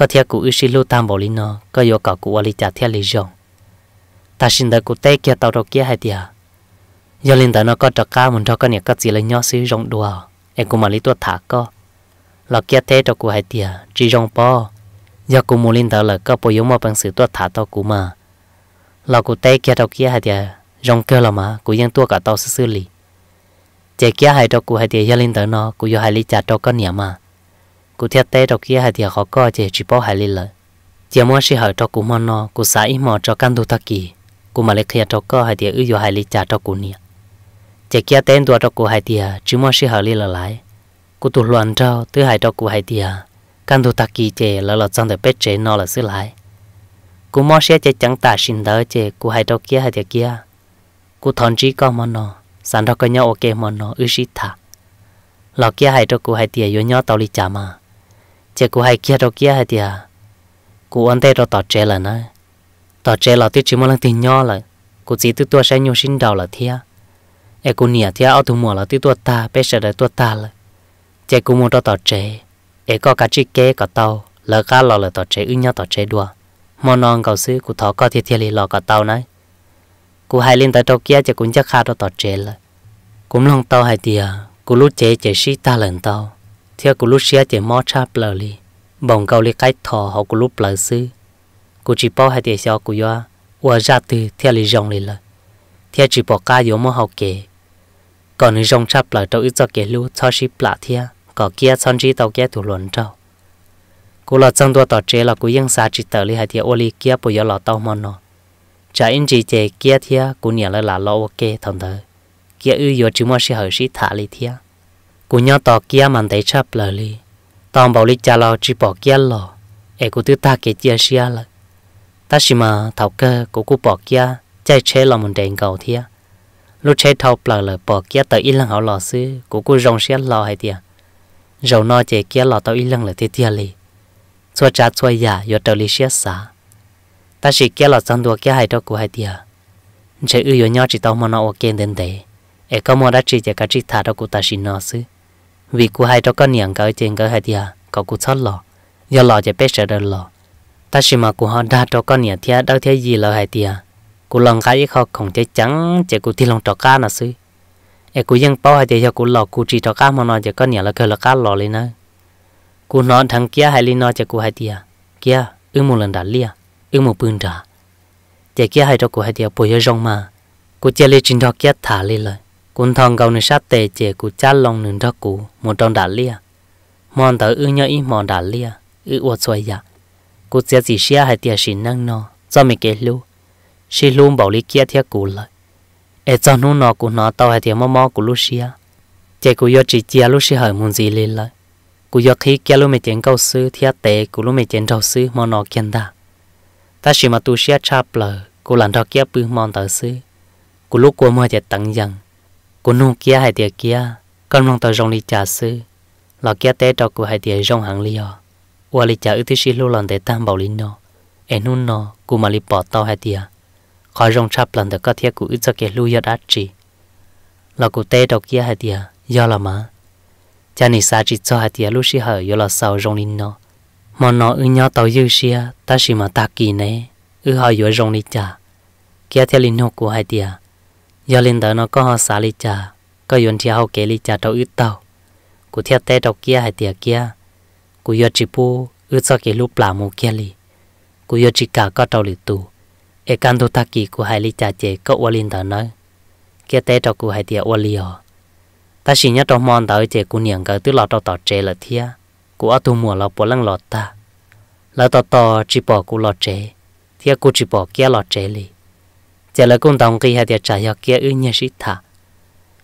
có theo cụ ưu sĩ lưu tam bảo linh nó có yêu cầu cụ ở lý trả theo lý rộng ta xin đợi cụ tê kia tàu đầu kia hay tiệt giờ linh đó nó có trò cá mình cho con nhà có gì là nhỏ xí rộng đùa em cũng mà lý tuột thả co lọ kia thế cho cụ hay tiệt chỉ rộng po giờ cụ muốn linh đó là có bồi dưỡng mà bằng sự tuột thả tàu cụ mà lọ cụ tê kia tàu kia hay tiệt rộng cơ là mà cụ ยัง tua cả tàu sư xử lý chỉ kia hay cho cụ hay tiệt giờ linh đó nó cụ yêu hay lý trả cho con nhà mà cụ theo tê đầu kia hai thì họ có chỉ chỉ bỏ hai lên lời chỉ mua sĩ hỏi cho cụ mò nó cụ xã ít mò cho căn thu ta kỳ cụ mà lấy kia cho co hai thì ư vô hai lý trả cho cụ nha, chỉ kia tên tuổi cho cụ hai thì chỉ mua sĩ hỏi lên lại cụ tụ loạn cho thứ hai cho cụ hai thì căn thu ta kỳ chỉ là là trong đời bết chế nó là xứ lại cụ mò sĩ chỉ chẳng tả xin đỡ chỉ cụ hai cho kia hai thì kia cụ thon chí có mò nó sản đó cái nhau ok mò nó ư sĩ thả lọ kia hai cho cụ hai thì vô nhau tàu lý trả mà chỉ cô hay kia đâu kia hay thì à cô ăn tết rồi tỏ trẻ là nó tỏ trẻ là tiếc chỉ muốn làm tiền nhỏ là cô chỉ tự tua sẽ nhiều sinh đầu là thia em cô nhỉ thia ở thủ mùa là tự tua ta bây giờ là tua ta là chỉ cô muốn cho tỏ trẻ em có cả chiếc kế có tàu là cá lò là tỏ trẻ ưng nhau tỏ trẻ đùa mò non cầu sứ, cô thọ có thiệt thiệt lì lò cả tàu này cô hay lên tới đâu kia chỉ cũng chắc khá đó tỏ trẻ là cũng lòng tàu hay thì à cô lúc trẻ trẻ sĩ ta lần tàu theo cụ lúc xia chỉ mò cha bờ câu li cái thò họ cụ lúc bờ sư cụ chỉ bỏ hai tiền xeo cụ yo qua ra từ theo li rong li là theo chỉ bỏ cá yo mò họ kể còn ni rong cha bờ đâu ít cho kể lu cho ship lạ theo có kia son chỉ tàu kia thủ luận trâu là trong tua tọt là cụ yên xa chỉ tờ li hai tiền ô kia bùi yo lọ tàu mòn nó cha in chỉ chế kia theo cụ nhảy lại là ok thằng thờ kia ư yo chỉ mò xí hở xí thả cú nhau tỏ kia mặn thấy chấp lờ li tòng bảo li cha lo chỉ bỏ kia lò e cú thứ ta kể chia xia lợ ta chỉ mà thảo cơ cú cú bỏ kia chạy chế là mình đèn cầu thia lúc chế thảo lờ lờ bỏ kia tới ít lần hảo lò sư cú cú rong xia lò hay tiệt rồi nó chế kia lò tới ít lần là thiệt tiệt li chua cha chua già yo tới li xia xả ta chỉ kia lò trong đùa kia hay đó cú hay tiệt chế ư yo nhau chỉ tao mà nó ok đến đấy e có mua đã chỉ chế cả chỉ thả đó cú ta chỉ nó sư vì cô hai cho con nhàng cái trên cái hai thì à có cô sót lò do lò chỉ biết sợ đơn lò ta chỉ mà cô họ đa cho con nhàng thì à, đâu thế gì lò hai thì à cô lòng cái khó không chết trắng chỉ cô thì lòng trọ cá là sư em cô vẫn bao hai thì cho cô lò cô chỉ trọ cá mà nói cho con nhàng là kêu là cá lò lên nữa cô nói thằng kia hai lên nói cho cô hai thì à. kia ư một lần đã lia ư một bừng trả chỉ kia hai cho cô hai thì à, bồi bồi rong mà cô chơi lên trên đó kia thả lên rồi cũng thằng gấu này sát tệ chế cụ chát lòng nương ra cụ một trong đá lia mòn tới ư nhớ ý mòn đá lia ư uất xoay dạ cụ sẽ chỉ xia hai tia xin năng nó cho mình kể lưu xí luôn bảo lý kia thiệt cụ lại ê cho nó nó cụ nó tao hai tia mò mò cụ lưu xia chế cụ yo chỉ chia lưu xia hỏi muốn gì lên lại cụ yo khí kia lưu mình chén câu sư thiệt tệ cụ lưu mình chén đầu sư mò nó kiên ta ta chỉ mà tu xia chạp lờ cụ làm thọ kia bư mòn tới sư cụ lúc cụ mò chè tăng dần cô nung kia hai tiệt kia con mong tao rong đi trả sư lọ kia té cho cô hai tiệt rong hàng li à qua li trả ưu tiên xí lô lần để tam bảo linh nó em nung nó cô mà li bỏ tao hai tiệt khỏi rong chắp lần để có thiết cô ưu cho kia lưu yết ác chỉ lọ cô té cho kia hai tiệt do là má cha nị sa chỉ cho hai tiệt lúc xí hở do là sau rong linh nó mà nó ưu nhau tao dư xí ta xí mà ta kỳ nè, ưu họ dối rong đi trả kia theo linh nó của hai tiệt giờ lên đó nó có họ xả lý trà có yun thì họ kể lý trà trâu ít tàu cụ thiết tế trâu kia hay tiệt kia cụ giờ chỉ bu ít cho cái lúc làm một kia li cụ giờ chỉ cả có trâu lý tu e can thu ta kỳ cụ hay lý trà chế có ua lên đó nói kia té trâu cụ hay tiệt ua li họ ta chỉ nhớ trong mòn đó chế cụ niệm cái tức lọ trâu tỏ chế là thia cụ ở tu mùa lọ bỏ lăng lọt ta lọ tỏ tỏ chỉ bỏ cụ lọ chế thia cụ chỉ bỏ kia lọ chế li chả là công đồng kỳ hay tiệt trả học kia ư nhà sĩ thả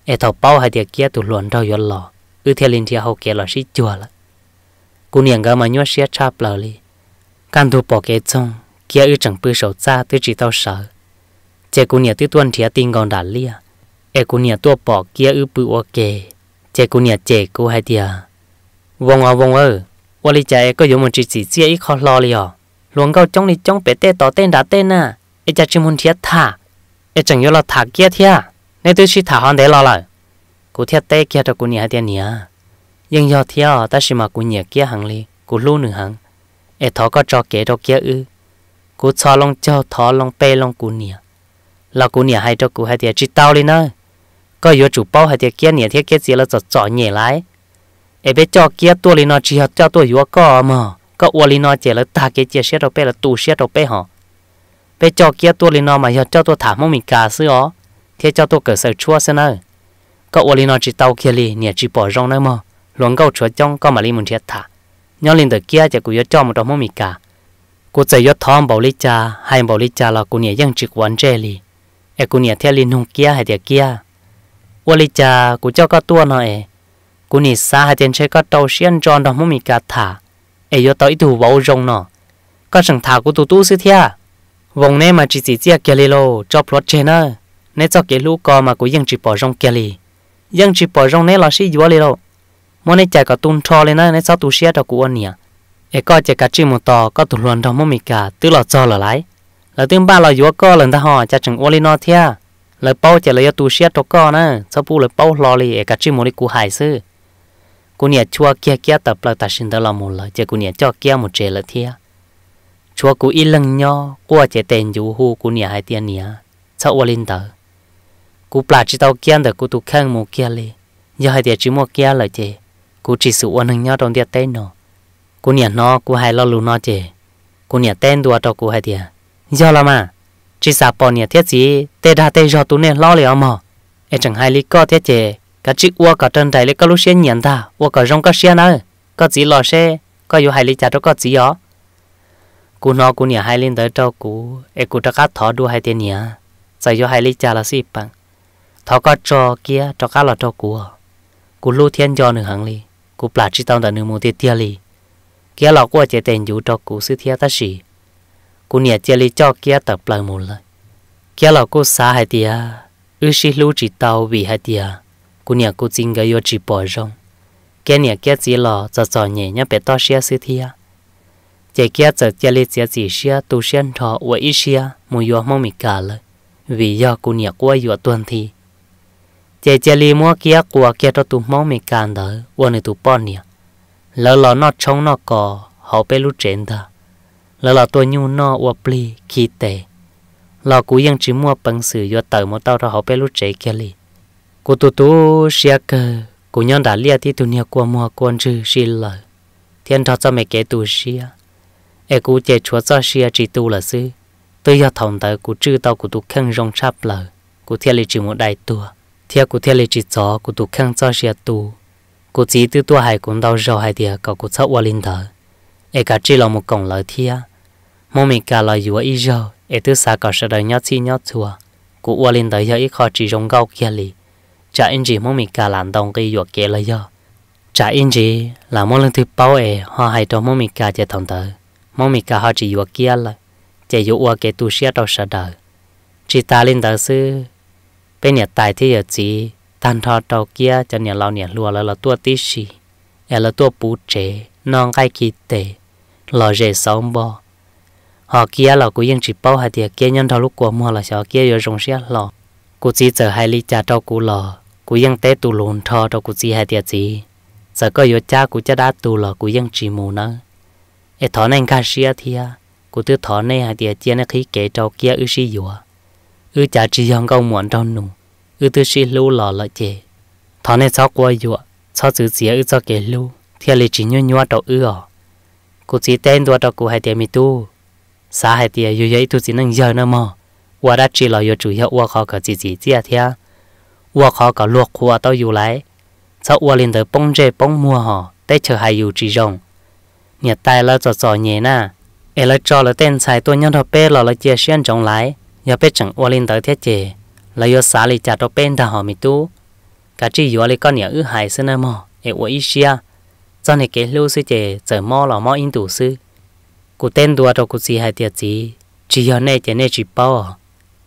e thầu bao hay tiệt kia tụ luận đâu yến lò ư theo linh thì học kia là sĩ chùa là cô niệm gà mà nhớ sĩ cha bờ li can thu bỏ cái trong kia ư chẳng bự sầu cha tôi chỉ tao sợ giờ cô niệm tôi tuân thiệt tin còn đà lia e cô niệm tôi bỏ kia ư bự kê, giờ cô niệm chè cô hay tiệt vong à vong ơi ว่าลิจ่าเอก็อยู่มันจีจีเจียอีคอรอเลยอ่ะหลวงเกาจ้องลิจ้องเปเต้ต่อเต้นด่าเต้นน่ะไอจ่าชิมุนเทียท่า一整要了塔吉天，你都去塔行得了了。古天带吉着古年点年，应要天啊，但是嘛古年吉行哩，古路女行，一头个着吉着吉 ö，古操龙叫头龙背龙古年，老古年还着古还点知道哩呢。ก็อยู่จุป้าให้เด็กเกี้ยเนี่ยเทียเกี้ยเสียแล้วจะจ่อเหนื่อยไรเอเปจ่อเกี้ยตัวลีนอเจียเจ้าตัวอยู่ก็มอก็อวลีนอเจียแล้วตาเกี้ยเจียเสียเราเป้แล้วตูเสียเราเป้หอ bây cho kia tôi lên nó mà giờ cho tôi thả mông mình cá xứ ó thế cho tôi cởi sợ chua xem nào có ô lên nó chỉ tàu kia li nhẹ chỉ bỏ rong nữa mà luôn câu chúa trong có mà li muốn thiệt thả nhau lên từ kia chỉ cứ cho một đống mông mình cá cô chạy gió thom bảo lý cha hay bảo lý cha là cô nhẹ dân chỉ quan trẻ li em cô nhẹ theo liên hùng kia hay tiệt kia ô lý cha cô cho có tua nó em cô nhẹ xa hay tiền chơi có tàu xiên tròn đống mông mình thả em gió tàu ít thủ bảo rong nó có sẵn thả cô tu tu xí thia วงเน่มาจีจีเจียเกลิโล จอบรถเชนเนอร์เนจอกเกลูกอมา กูยังจีปอรจงเกลียังจีปอรจงเน่ลอชิยัวเลยโลมันในใจก็ตุนทอเลยนะ ในซอตูเชียตะกูอันเนี่ย เอก็จะกัดจีมตอก็ตุลวนทอมมิกาตื้อหลอจอหลอไหลแล้วตึ้งบ้านเรายู่ก็หลังตาหอจะจังอวลินอเทียเลวเป้าจะเลยตูเชียตะก็นะซาปูเลยเป้าลอเลยเอกัดจีมอลิกูหายซื้อกูเนี่ยชัวเกียเกียตะเปลาตัดสินตะลอมูลเลยเจกูเนี่ยจอเกียหมดเจลเทีย chúa cú ít lần nhau qua chế tên dù hu cú nhà hai tiền nhà sau qua lên tờ cú plà chỉ tao kia được cú tu khang mù kia li nhà hai tiền chỉ mua kia là chế cú chỉ sự quan nhau trong tiền tên nó cú nhà nó cú hai lo lù nó chế cú nhà tên đua tao cú hai tiền giờ là mà chỉ sao bọn nhà thiết gì tê đa tê do tú nên lo liệu mà em chẳng hai lý co thiết chế cả chiếc ua cả chân đại lấy các lúc xe nhận ta ua cả rong các xe nữa có gì lo xe có dù hai lý trả cho có gì đó กูนอกูเนี่ยให้เล่นเตอเจ้ากูเอกูจะกัดถอดูให้เตียเนี่ยใส่ยอให้ลิจาละสิปังทอก็จอเกียจอกัดละเจ้ากูกูลู่เทียนยอหนึ่งหังลีกูปลาชิตองแต่หนึ่งมูเตียเตียลีเกียหลอกกูเจเตนอยู่เจ้ากูซื้อเทียตาสีกูเนี่ยเจลีจอเกียตับปลายมูลเลยเกียหลอกกูสาให้เตียอือชิลู่จิตาววีให้เตียกูเนี่ยกูจริงก็ยอจีปอยจงเกียเนี่ยเกียจีหลอจะจอเนี่ยเนี่ยเป็ดต่อเชียซื้อเทีย chỉ kia chợ chỉ lấy chỉ chỉ xia tu xuyên thọ và xia mua yo mong mì cả lời vì do cô nhạc qua yo tuần thì chỉ chỉ lấy mua kia qua kia cho tu mong mì cả đó và này tu bỏ nhỉ lỡ lỡ nó trông nó cò họ bé lu trên đó lỡ lỡ tôi nhu nó và pli khi tệ lỡ chỉ mua bằng sự yo tờ mua tao cho họ bé lu trẻ kia li cô tu tu xia cơ cô nhon đã lia thì tu nhạc qua mua quan chư xí lời thiên thọ cho mẹ kế tu xia em cũng chơi chúa cho xia chỉ tu là sư tôi giờ thòng tới cũng chưa tao cũng tu khăn rong sắp lờ cũng theo lịch chỉ một đại tu theo cũng theo lịch chỉ gió cũng tu khăn cho xia tu cũng chỉ từ tu hai cũng đau rầu hai địa có cũng sắp qua linh thở em cả chỉ là một cổng lời thia mô mình cả là dùa ý rầu em từ xa cả sợ đời nhót chi nhót thua cũng qua linh thở giờ ít khó chỉ rong gâu kia lì chả anh chỉ mô mình cả làm đồng cái dùa kia là giờ chả anh chỉ là mô lần thứ bao em họ hai trong mô mình cả chơi thòng tới mong mình cả họ chỉ vừa kia là chỉ vừa qua cái tu sửa đâu sợ đời chỉ ta linh đời sư bên nhà tài thì giờ chỉ tan thọ đâu kia cho nhà lao nhà lúa là là tua tí xì là là tua bù chế non cái kỳ tệ lò rễ sống bò họ kia là cũng yên chỉ bao hai tiệc kia nhân thọ lúc của mua là sợ kia giờ rồng xe lò cũng chỉ chờ hai ly trà đâu cũng lò cũng yên té tu lùn thọ đâu cũng chỉ hai tiệc gì giờ có giờ cha cũng cha đã tu lò cũng yên chỉ mù nữa ai thọ nên khá xia thì à cô tư thọ nên hai tiệt chia nên kể trâu kia ư xí dùa ư cha chỉ hông câu muốn trâu nụ ư tư xí lưu lò lợi chè thọ nên sao qua dùa sao chữ xia ư sao kể lưu thì à, lì chỉ nhua nhua trâu ư à cô chỉ tên đua trâu cụ hai tiệt mi tu sa hai tiệt yu vậy tu chỉ nâng giờ nữa mà qua đã chỉ là yu chủ yếu qua khó cả chỉ chỉ chia à, thì à qua khó cả luộc qua tao yu lại sao qua lên tới bông rễ bông mua họ tết chờ hai yu chỉ rồng nhà tai là trò trò nhẹ na ế là trò là tên xài tôi nhân thập bé là là chia xuyên trọng lại nhà bé chẳng ô linh tới thiết chế là do xả lý chặt thập bê thà họ mi tu cả chỉ yếu lì con nhà ư hại xưa nam mò em ô ít xia cho nên cái lưu sư chế chở mò là mò in tủ sư cụ tên đùa cho cụ gì hay tiệt gì chỉ giờ này chỉ này chỉ bao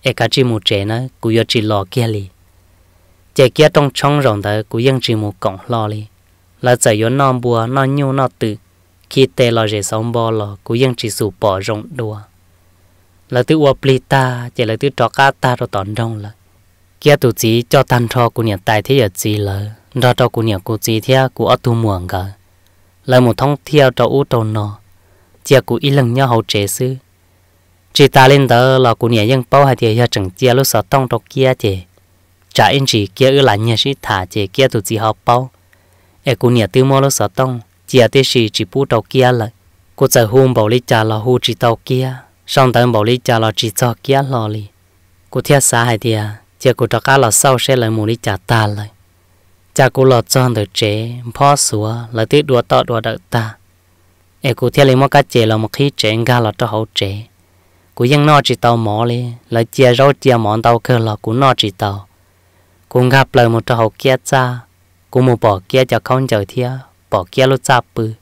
ế à. cả chỉ một trẻ na, cụ giờ chỉ lò kia lì trẻ kia trong trong rộng tới cụ yên chỉ một cọng lò lì là chở yếu non bùa non nhu non tự khi tê lo rể sống bò lo cú dân chỉ sụ bỏ rộng đùa là tự ua pli ta chỉ là tự trọ cá ta rồi tòn đông là kia tụ chỉ cho tan trò cú nhà tài thế ở gì là ra trò cú nhà cú chỉ theo cú ở tu muộn cả là một thông theo trò u tròn nó chỉ cú y lần nhau hậu chế sư chỉ ta lên đó là cú nhà dân bao hai thì giờ chẳng chia lúc sợ tông trò kia chỉ trả in chỉ kia ở lại nhà sĩ thả chỉ kia tụ chỉ học bao ai cú nhà tư mua lúc sợ tông chia thế sĩ chỉ bu tàu kia là cô giờ hôm bảo lý trả là hô chỉ tàu kia xong tới bảo lý trả là chỉ cho kia lo li cô thiết xã hay thì à chia cô cho cá là sau sẽ lại muốn lý cha ta lại cha cô lọt tròn được chế phó sủa là tiết đùa tọ đùa đợi ta em cô thiết lấy một cá chế là một khi chế ga là cho hậu chế cô ยัง no chỉ tàu mỏ li là chia rau chia món tàu cơ là cô no chỉ tàu cô gặp lại một cho hậu kia cha cô một bỏ kia cho không chờ thiết bỏ kia lô chạp bự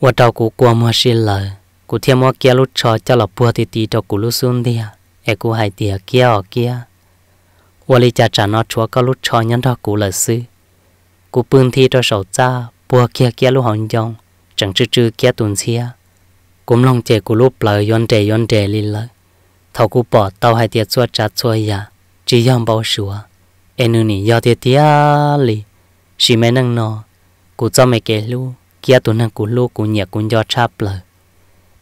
và đầu cụ qua mua xin lời cụ thêm mua kia lô cho cho là bùa thì tì cho cụ lô xuống đi à em cụ hay tì kia ở kia và lý cha trả nó chúa có lô cho nhân đó cụ lời sư cụ bưng thi cho sầu cha bùa kia kia lô hòn dòng chẳng chư chư kia tuần xia cũng lòng chè cụ lúc lời yon đề yon đề lì lời thầu cụ bỏ tàu hay tiệt chúa cha chúa ya chỉ yong bảo sủa em nương nỉ yo tiệt tiệt lì, chỉ mấy năng nó กูจะไม่เกลูเกียตัวนั้นกูลูกูเหยียกูยอดชาบเลย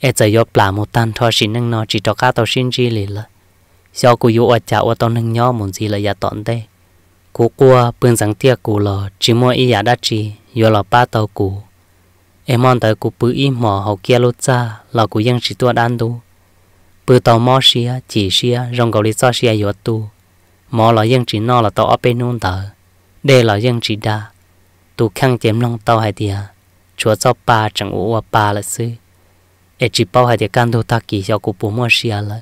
เอจะยอดปลาโมตันทอชินนั่งนอจีตอก้าตอชินจีเลยละเช้ากูอยู่อดจ่าว่าตอนนั่งย่อหมุนจีเลยอย่าตอนเต้กูกลัวปืนสังเตียกูหลอจีมัวอีอยาดัจียอหลอป้าตอกูเอมอนเตอกูปื้ออีหมอเฮาเกียรถจ้าเรากูยังจีตัวด้านดูปื้อตอมอเชียจีเชียรองเกาหลีซอเชียยอดตูหมอเรายังจีนอเราตอเอาไปนู่นเตอเดเรายังจีดา tu khăng chém long tao hay thì chúa cho ba chẳng ủa ba là sư e chỉ bao hay thì can đồ ta kỳ cho cô bố mua xia là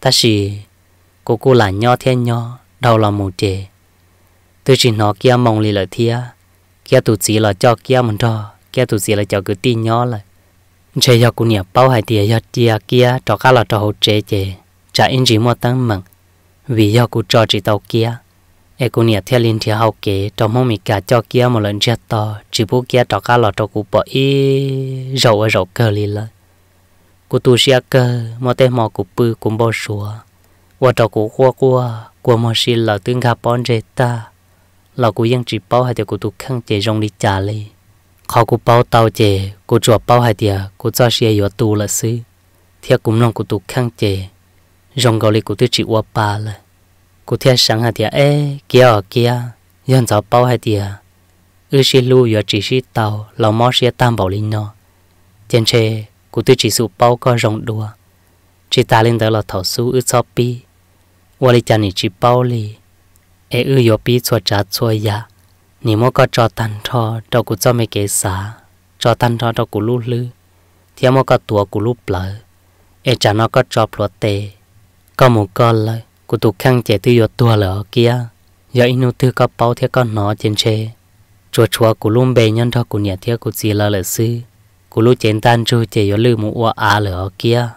ta chỉ cô cô là nho thiên nho đau lòng mù trẻ tôi chỉ nó kia mong lì là thia kia tụ chỉ là cho kia mình đó kia tụ chỉ là cho cứ tin nho là chơi cho cô nhà bao hay thì cho chia kia cho cá là cho hỗ trợ chè trả in chỉ mua tăng mừng vì do cô cho chỉ tao kia e cô theo liên theo học kế trong mong mình cả cho kia một lần chết to chỉ bố kia cho cá lọ cho cụ bỏ ý rầu rầu cơ li lại cụ tu sĩ cơ mà thế mà cụ bự cũng bao số và cho cụ qua qua của mà xin là tương gặp bọn rể ta là cụ yên chỉ bao hai tiêu cụ tu khăng chế rong đi trả li khó cụ bao tàu chế cụ chùa bao hai tiêu cụ cho xe yếu tu là sư theo cũng lòng cụ tu khăng chế rong gạo cụ tu chỉ qua ba lại cụ thiên sáng hạt địa ê kia kia dân cháu bao hạt địa ư xí lu yo chỉ xí tàu lò mò xí tam bảo linh nó tiền chê cụ tư chỉ sụ bao có rộng đùa chỉ ta lên đó là thảo su ư cho pi wa li cha chỉ bao li ê ư yo pi cho cha cho ya ni mô có cho tan cho đâu cho mấy cái xá cho tan cho đâu cụ lư thì mô có tua cụ lu plờ ê cha nó có cho plot tê có một con lời cụ tụ khăn trẻ tư yột tua lỡ kia giờ inu tư có bao thế con nó trên xe chùa chùa cụ luôn bề nhân thọ cụ nhẹ thế cụ gì là lỡ sư cụ lúc chén tan chu trẻ yột lư mũ ua á lỡ kia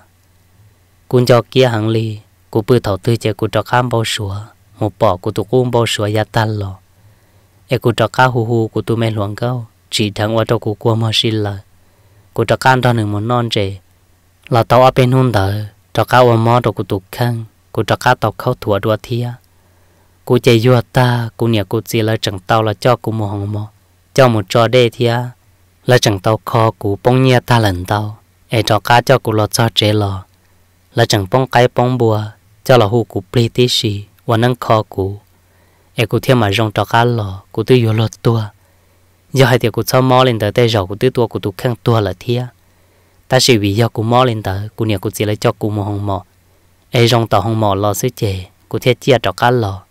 cụ cho kia hàng lì, cụ bự thảo tư trẻ cụ cho khám bao sủa một bỏ cụ tụ cung bao sủa gia tan lọ e cụ cho khá hù hù cụ tụ mê luồng câu chỉ thằng qua cho cụ qua mà xin lời cụ cho can cho muốn non chế, là tàu ở bên hôn đỡ cho cá ở mò cho cụ tụ khăn กูจะฆ่าตอกเขาถั่วดัวเทีย กูใจยัวตากูเนี่ยกูจีเลยจังเตาละจ้อกูมองมอเจ้าหมดจอเดเทียละจังเตาคอกูป้องเงียตาหลันเตาไอจอก้าเจ้ากูรอจ้อเจรอละจังป้องไกป้องบัว เจ้าละหูกูปลีติชีวันนั่งคอกูไอกูเทียมาจงจอก้าหลอกูตื้ออยู่รถตัว giờ hai tiệc của sao mò lên tới tay rầu của tứ tua của tụ khăn tua là thia ta sẽ vì do của mò lên tới của nhà của chỉ lấy cho của mò hồng mò ai rong tàu hồng mỏ lo sứ chè cụ thiết chia trọ cá lò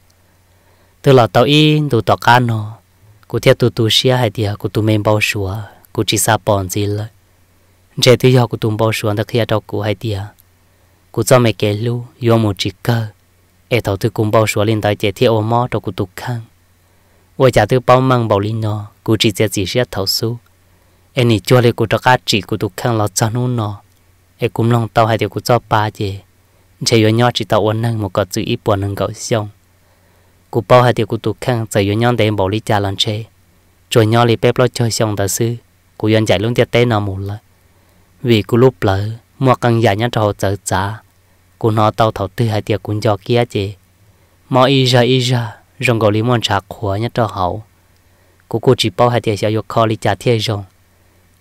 từ lò tàu y tụ tàu cá nó cụ thiết tụ tụ xia hay tiệt cụ tụ mềm bao sủa cụ chỉ sa bòn gì lại trẻ thứ giờ cụ tụ bao sủa đặc kia trọ cụ hay tiệt cụ cho mày kể lu yo một chỉ cơ ai tàu thứ cùng bao sủa lên tới trẻ thiết ô mỏ cho cụ tụ khang ngoài chả thứ bao măng bao linh nó cụ chỉ sẽ chỉ xia tàu su ai nị chua lên cụ trọ cá chỉ cụ tụ khang lò cho nó nó ai cũng lòng tàu hay tiệt cụ cho ba chè chạy yo nhau chỉ tao ôn năng một cái chữ ít buồn năng gạo xong cú bảo hai tiêu cú tụt khang chạy yo nhau để bảo lý cha lần chơi rồi nhau lì bếp lo chơi xong ta sư cú yon chạy luôn tiệt té nào mù là vì cú lúc lỡ mua căn nhà nhá trò chở trả cú nó tàu thầu tư hai tiêu cún cho kia chứ mò y ra y ra rong gạo lý mòn trà khóa nhá trò hậu cú cú chỉ bao hai tiêu xào yo kho lý cha thiê rong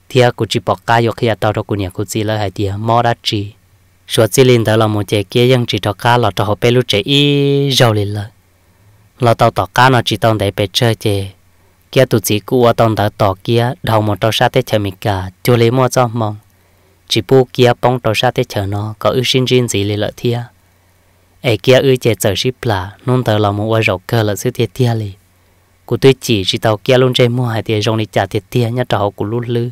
thiê cú chỉ bảo cá yo kia à tao rồi cú nhà cú gì lỡ hai tiêu mua đã chỉ số chỉ linh đó là một chế kia nhưng chỉ cho cá là cho họ bé lúc chế ít giàu lên là là tàu tàu cá nó chỉ tàu để bé chơi chế kia tụi chỉ cua ở tàu tàu kia đầu một tàu sát tết chờ mình cả cho lấy mua cho mong chỉ bu kia bóng tàu sát tết chờ nó có ư xin riêng gì lên lợi thia ấy kia ư chế chờ ship là nôn tàu là một quả rau cơ là sự thiệt thia li cụ tôi chỉ chỉ tàu kia luôn chơi mua hai tiền rong đi trả thiệt thia nhất tàu của lút lư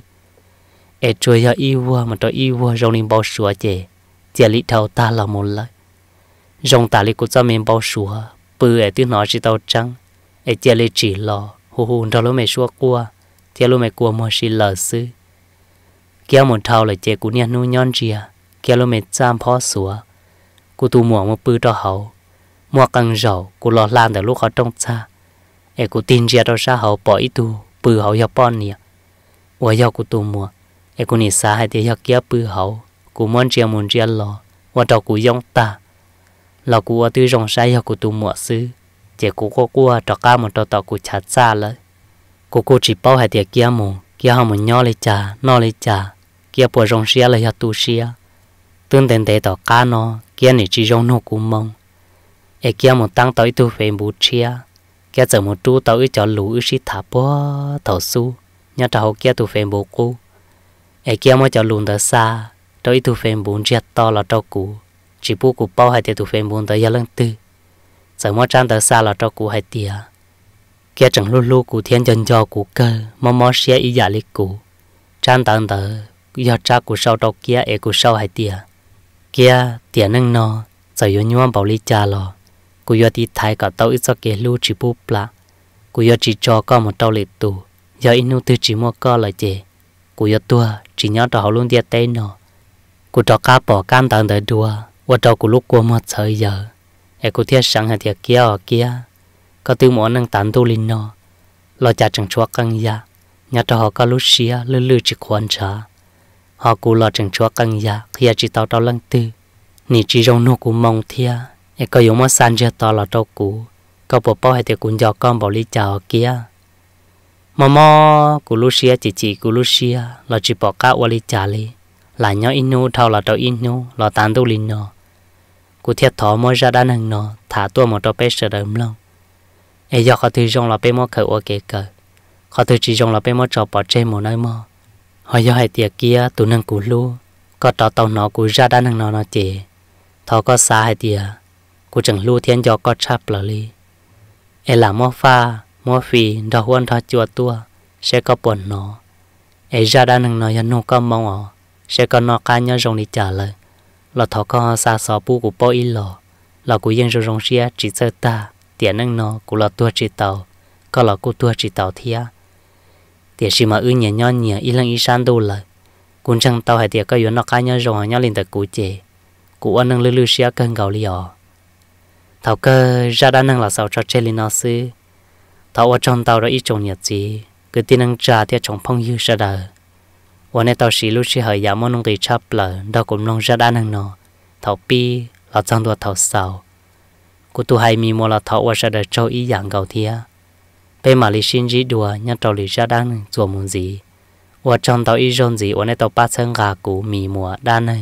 ấy chơi ya yêu mà tàu yêu rong đi bao sủa chế chỉ lý thầu ta là một lời rong ta lý của cho mình bao sủa bự ở tiếng nói chỉ tao trắng ở chỉ lý chỉ lo, hù hù đó lúc mày xua qua chỉ lúc mày qua mua xì lờ sư kéo một thầu là chỉ của nhà nuôi nhon chia kéo lúc mày chăm phó sủa cú tu mua một bự cho hậu e mua căng rầu cú lò lan để lúc họ trông xa ở cú tin chia đâu xa hậu bỏ ít tu bự hậu nhập bọn nè ủa do cú tu mua ở cú nị xa hay thì do kéo bự hậu cú muốn chia muốn chia lo và trò cú giống ta là cú ở tư rong sai học cú tu mùa sư chỉ cú có cú ở trò ca một trò tàu cú chặt xa lấy cú cú chỉ bao hai tiệc kia mù kia hàm một nhỏ lấy trà nhỏ lấy trà kia bùa rong xia lấy học tu xia tương tên tế tàu ca nó kia này chỉ rong nó cú mông ở kia một tăng tàu tu phải bù chia kia giờ một tu tàu cho lũ xí thả bó tàu su nhà trò kia tu phải bù cú ở kia mà cho lùn tàu xa tôi tu phèn bún chia to là cho cũ chỉ bu cũ bao hai tu phèn bún tới giờ lần tư giờ mua trang tới xa là cho cũ hai tiệt? kia chẳng lu lu cũ thiên chân cho cũ cơ mò mò xe ý giả lịch cũ trang tới tới giờ cha cũ sau đó kia e cũ sau hai tiệt? kia tiệt nâng nó giờ yo nhuan bảo lý cha lo cũ yo đi thay cả tàu ít cho kia lu chỉ bu pla cũ yo chỉ cho con một tàu lịch tù giờ inu tư chỉ mua co lại chè cũ yo tua chỉ nhớ đó luôn địa tay nó กูจอก้าปอก้ามตาเดือดัวว่าจอกูลูกกลัวมาเฉยเยอะไอ้กูเทียสังหาเทียเกี้ยวเกี้ยก็ตื้อหมอนังตันตูลินนอเราจะจังชัวกังยาญาติเขาก็ลุเสียลือลือจิควนชาเขากูเราจังชัวกังยาเขียจิตเอาตอลังตื้อนี่จีรงนกูมองเทียไอ้ก็ยมาสันเจตอเราตอกูก็ปอป้อให้เทียกุญยอก้อมบอลิจาเกี้ยมอมอกูลุเสียจิจิกูลุเสียเราจิบอกก้าวลิจาลี là nhỏ inu thâu là trâu inu là tàn tu linh nó cụ thiệt thọ mới ra đan hàng nó thả tua một trâu bé sợ đầm lòng ấy do khó thứ trong là bé mò khởi ô kể cờ khó thứ chỉ trong là bé mò trò bỏ trên một nơi mò họ do hai tiệc kia tụ năng cụ lu có trò tàu nó cụ ra đan hàng nó nó chế, thọ có xa hai tiệc cụ chẳng lu thiên do có chắp lờ li ấy là mò pha mò phi đào huân thọ chùa tua sẽ có buồn nó ấy ra đan hàng nó ya nô có mong ọ sẽ còn nó cá nhau rồng đi trả lời là thọ có xa xó bu của bố ý lò là của dân rồng xia chỉ sơ ta tiền năng nó của là tua chỉ tàu có là của tua chỉ tàu thia tiền sĩ mà ư nhẹ nhon nhẹ ý lăng ý san đâu lời cũng chẳng tàu hay tiền có yếu nó cá nhau rồng nhau lên tới cụ chế cụ anh năng lư lư xia cân gạo ở, thảo cơ ra đa năng là sao cho chơi lên nó sư thảo ở trong tàu đó ít trồng nhật gì cứ tin năng trả theo trồng phong hưu sa đời วันนี้ตอนสิลูกชิเหยามอนุ่งกีชับเลยดอกกุมลงจะด้านหนึ่งเถาปีเราจังตัวเถาเสากูตัวให้มีมัวเราเถาว่าจะเดเจ้าอีอย่างเก่าเทียเป็นมาลิชินจีดัวยันเตาหลีจะด้านหนึ่งจัวมุนจีว่าจังเตาอีจงจีวันนี้ตอนป้าเชิงกากูมีมัวด้านหนึ่ง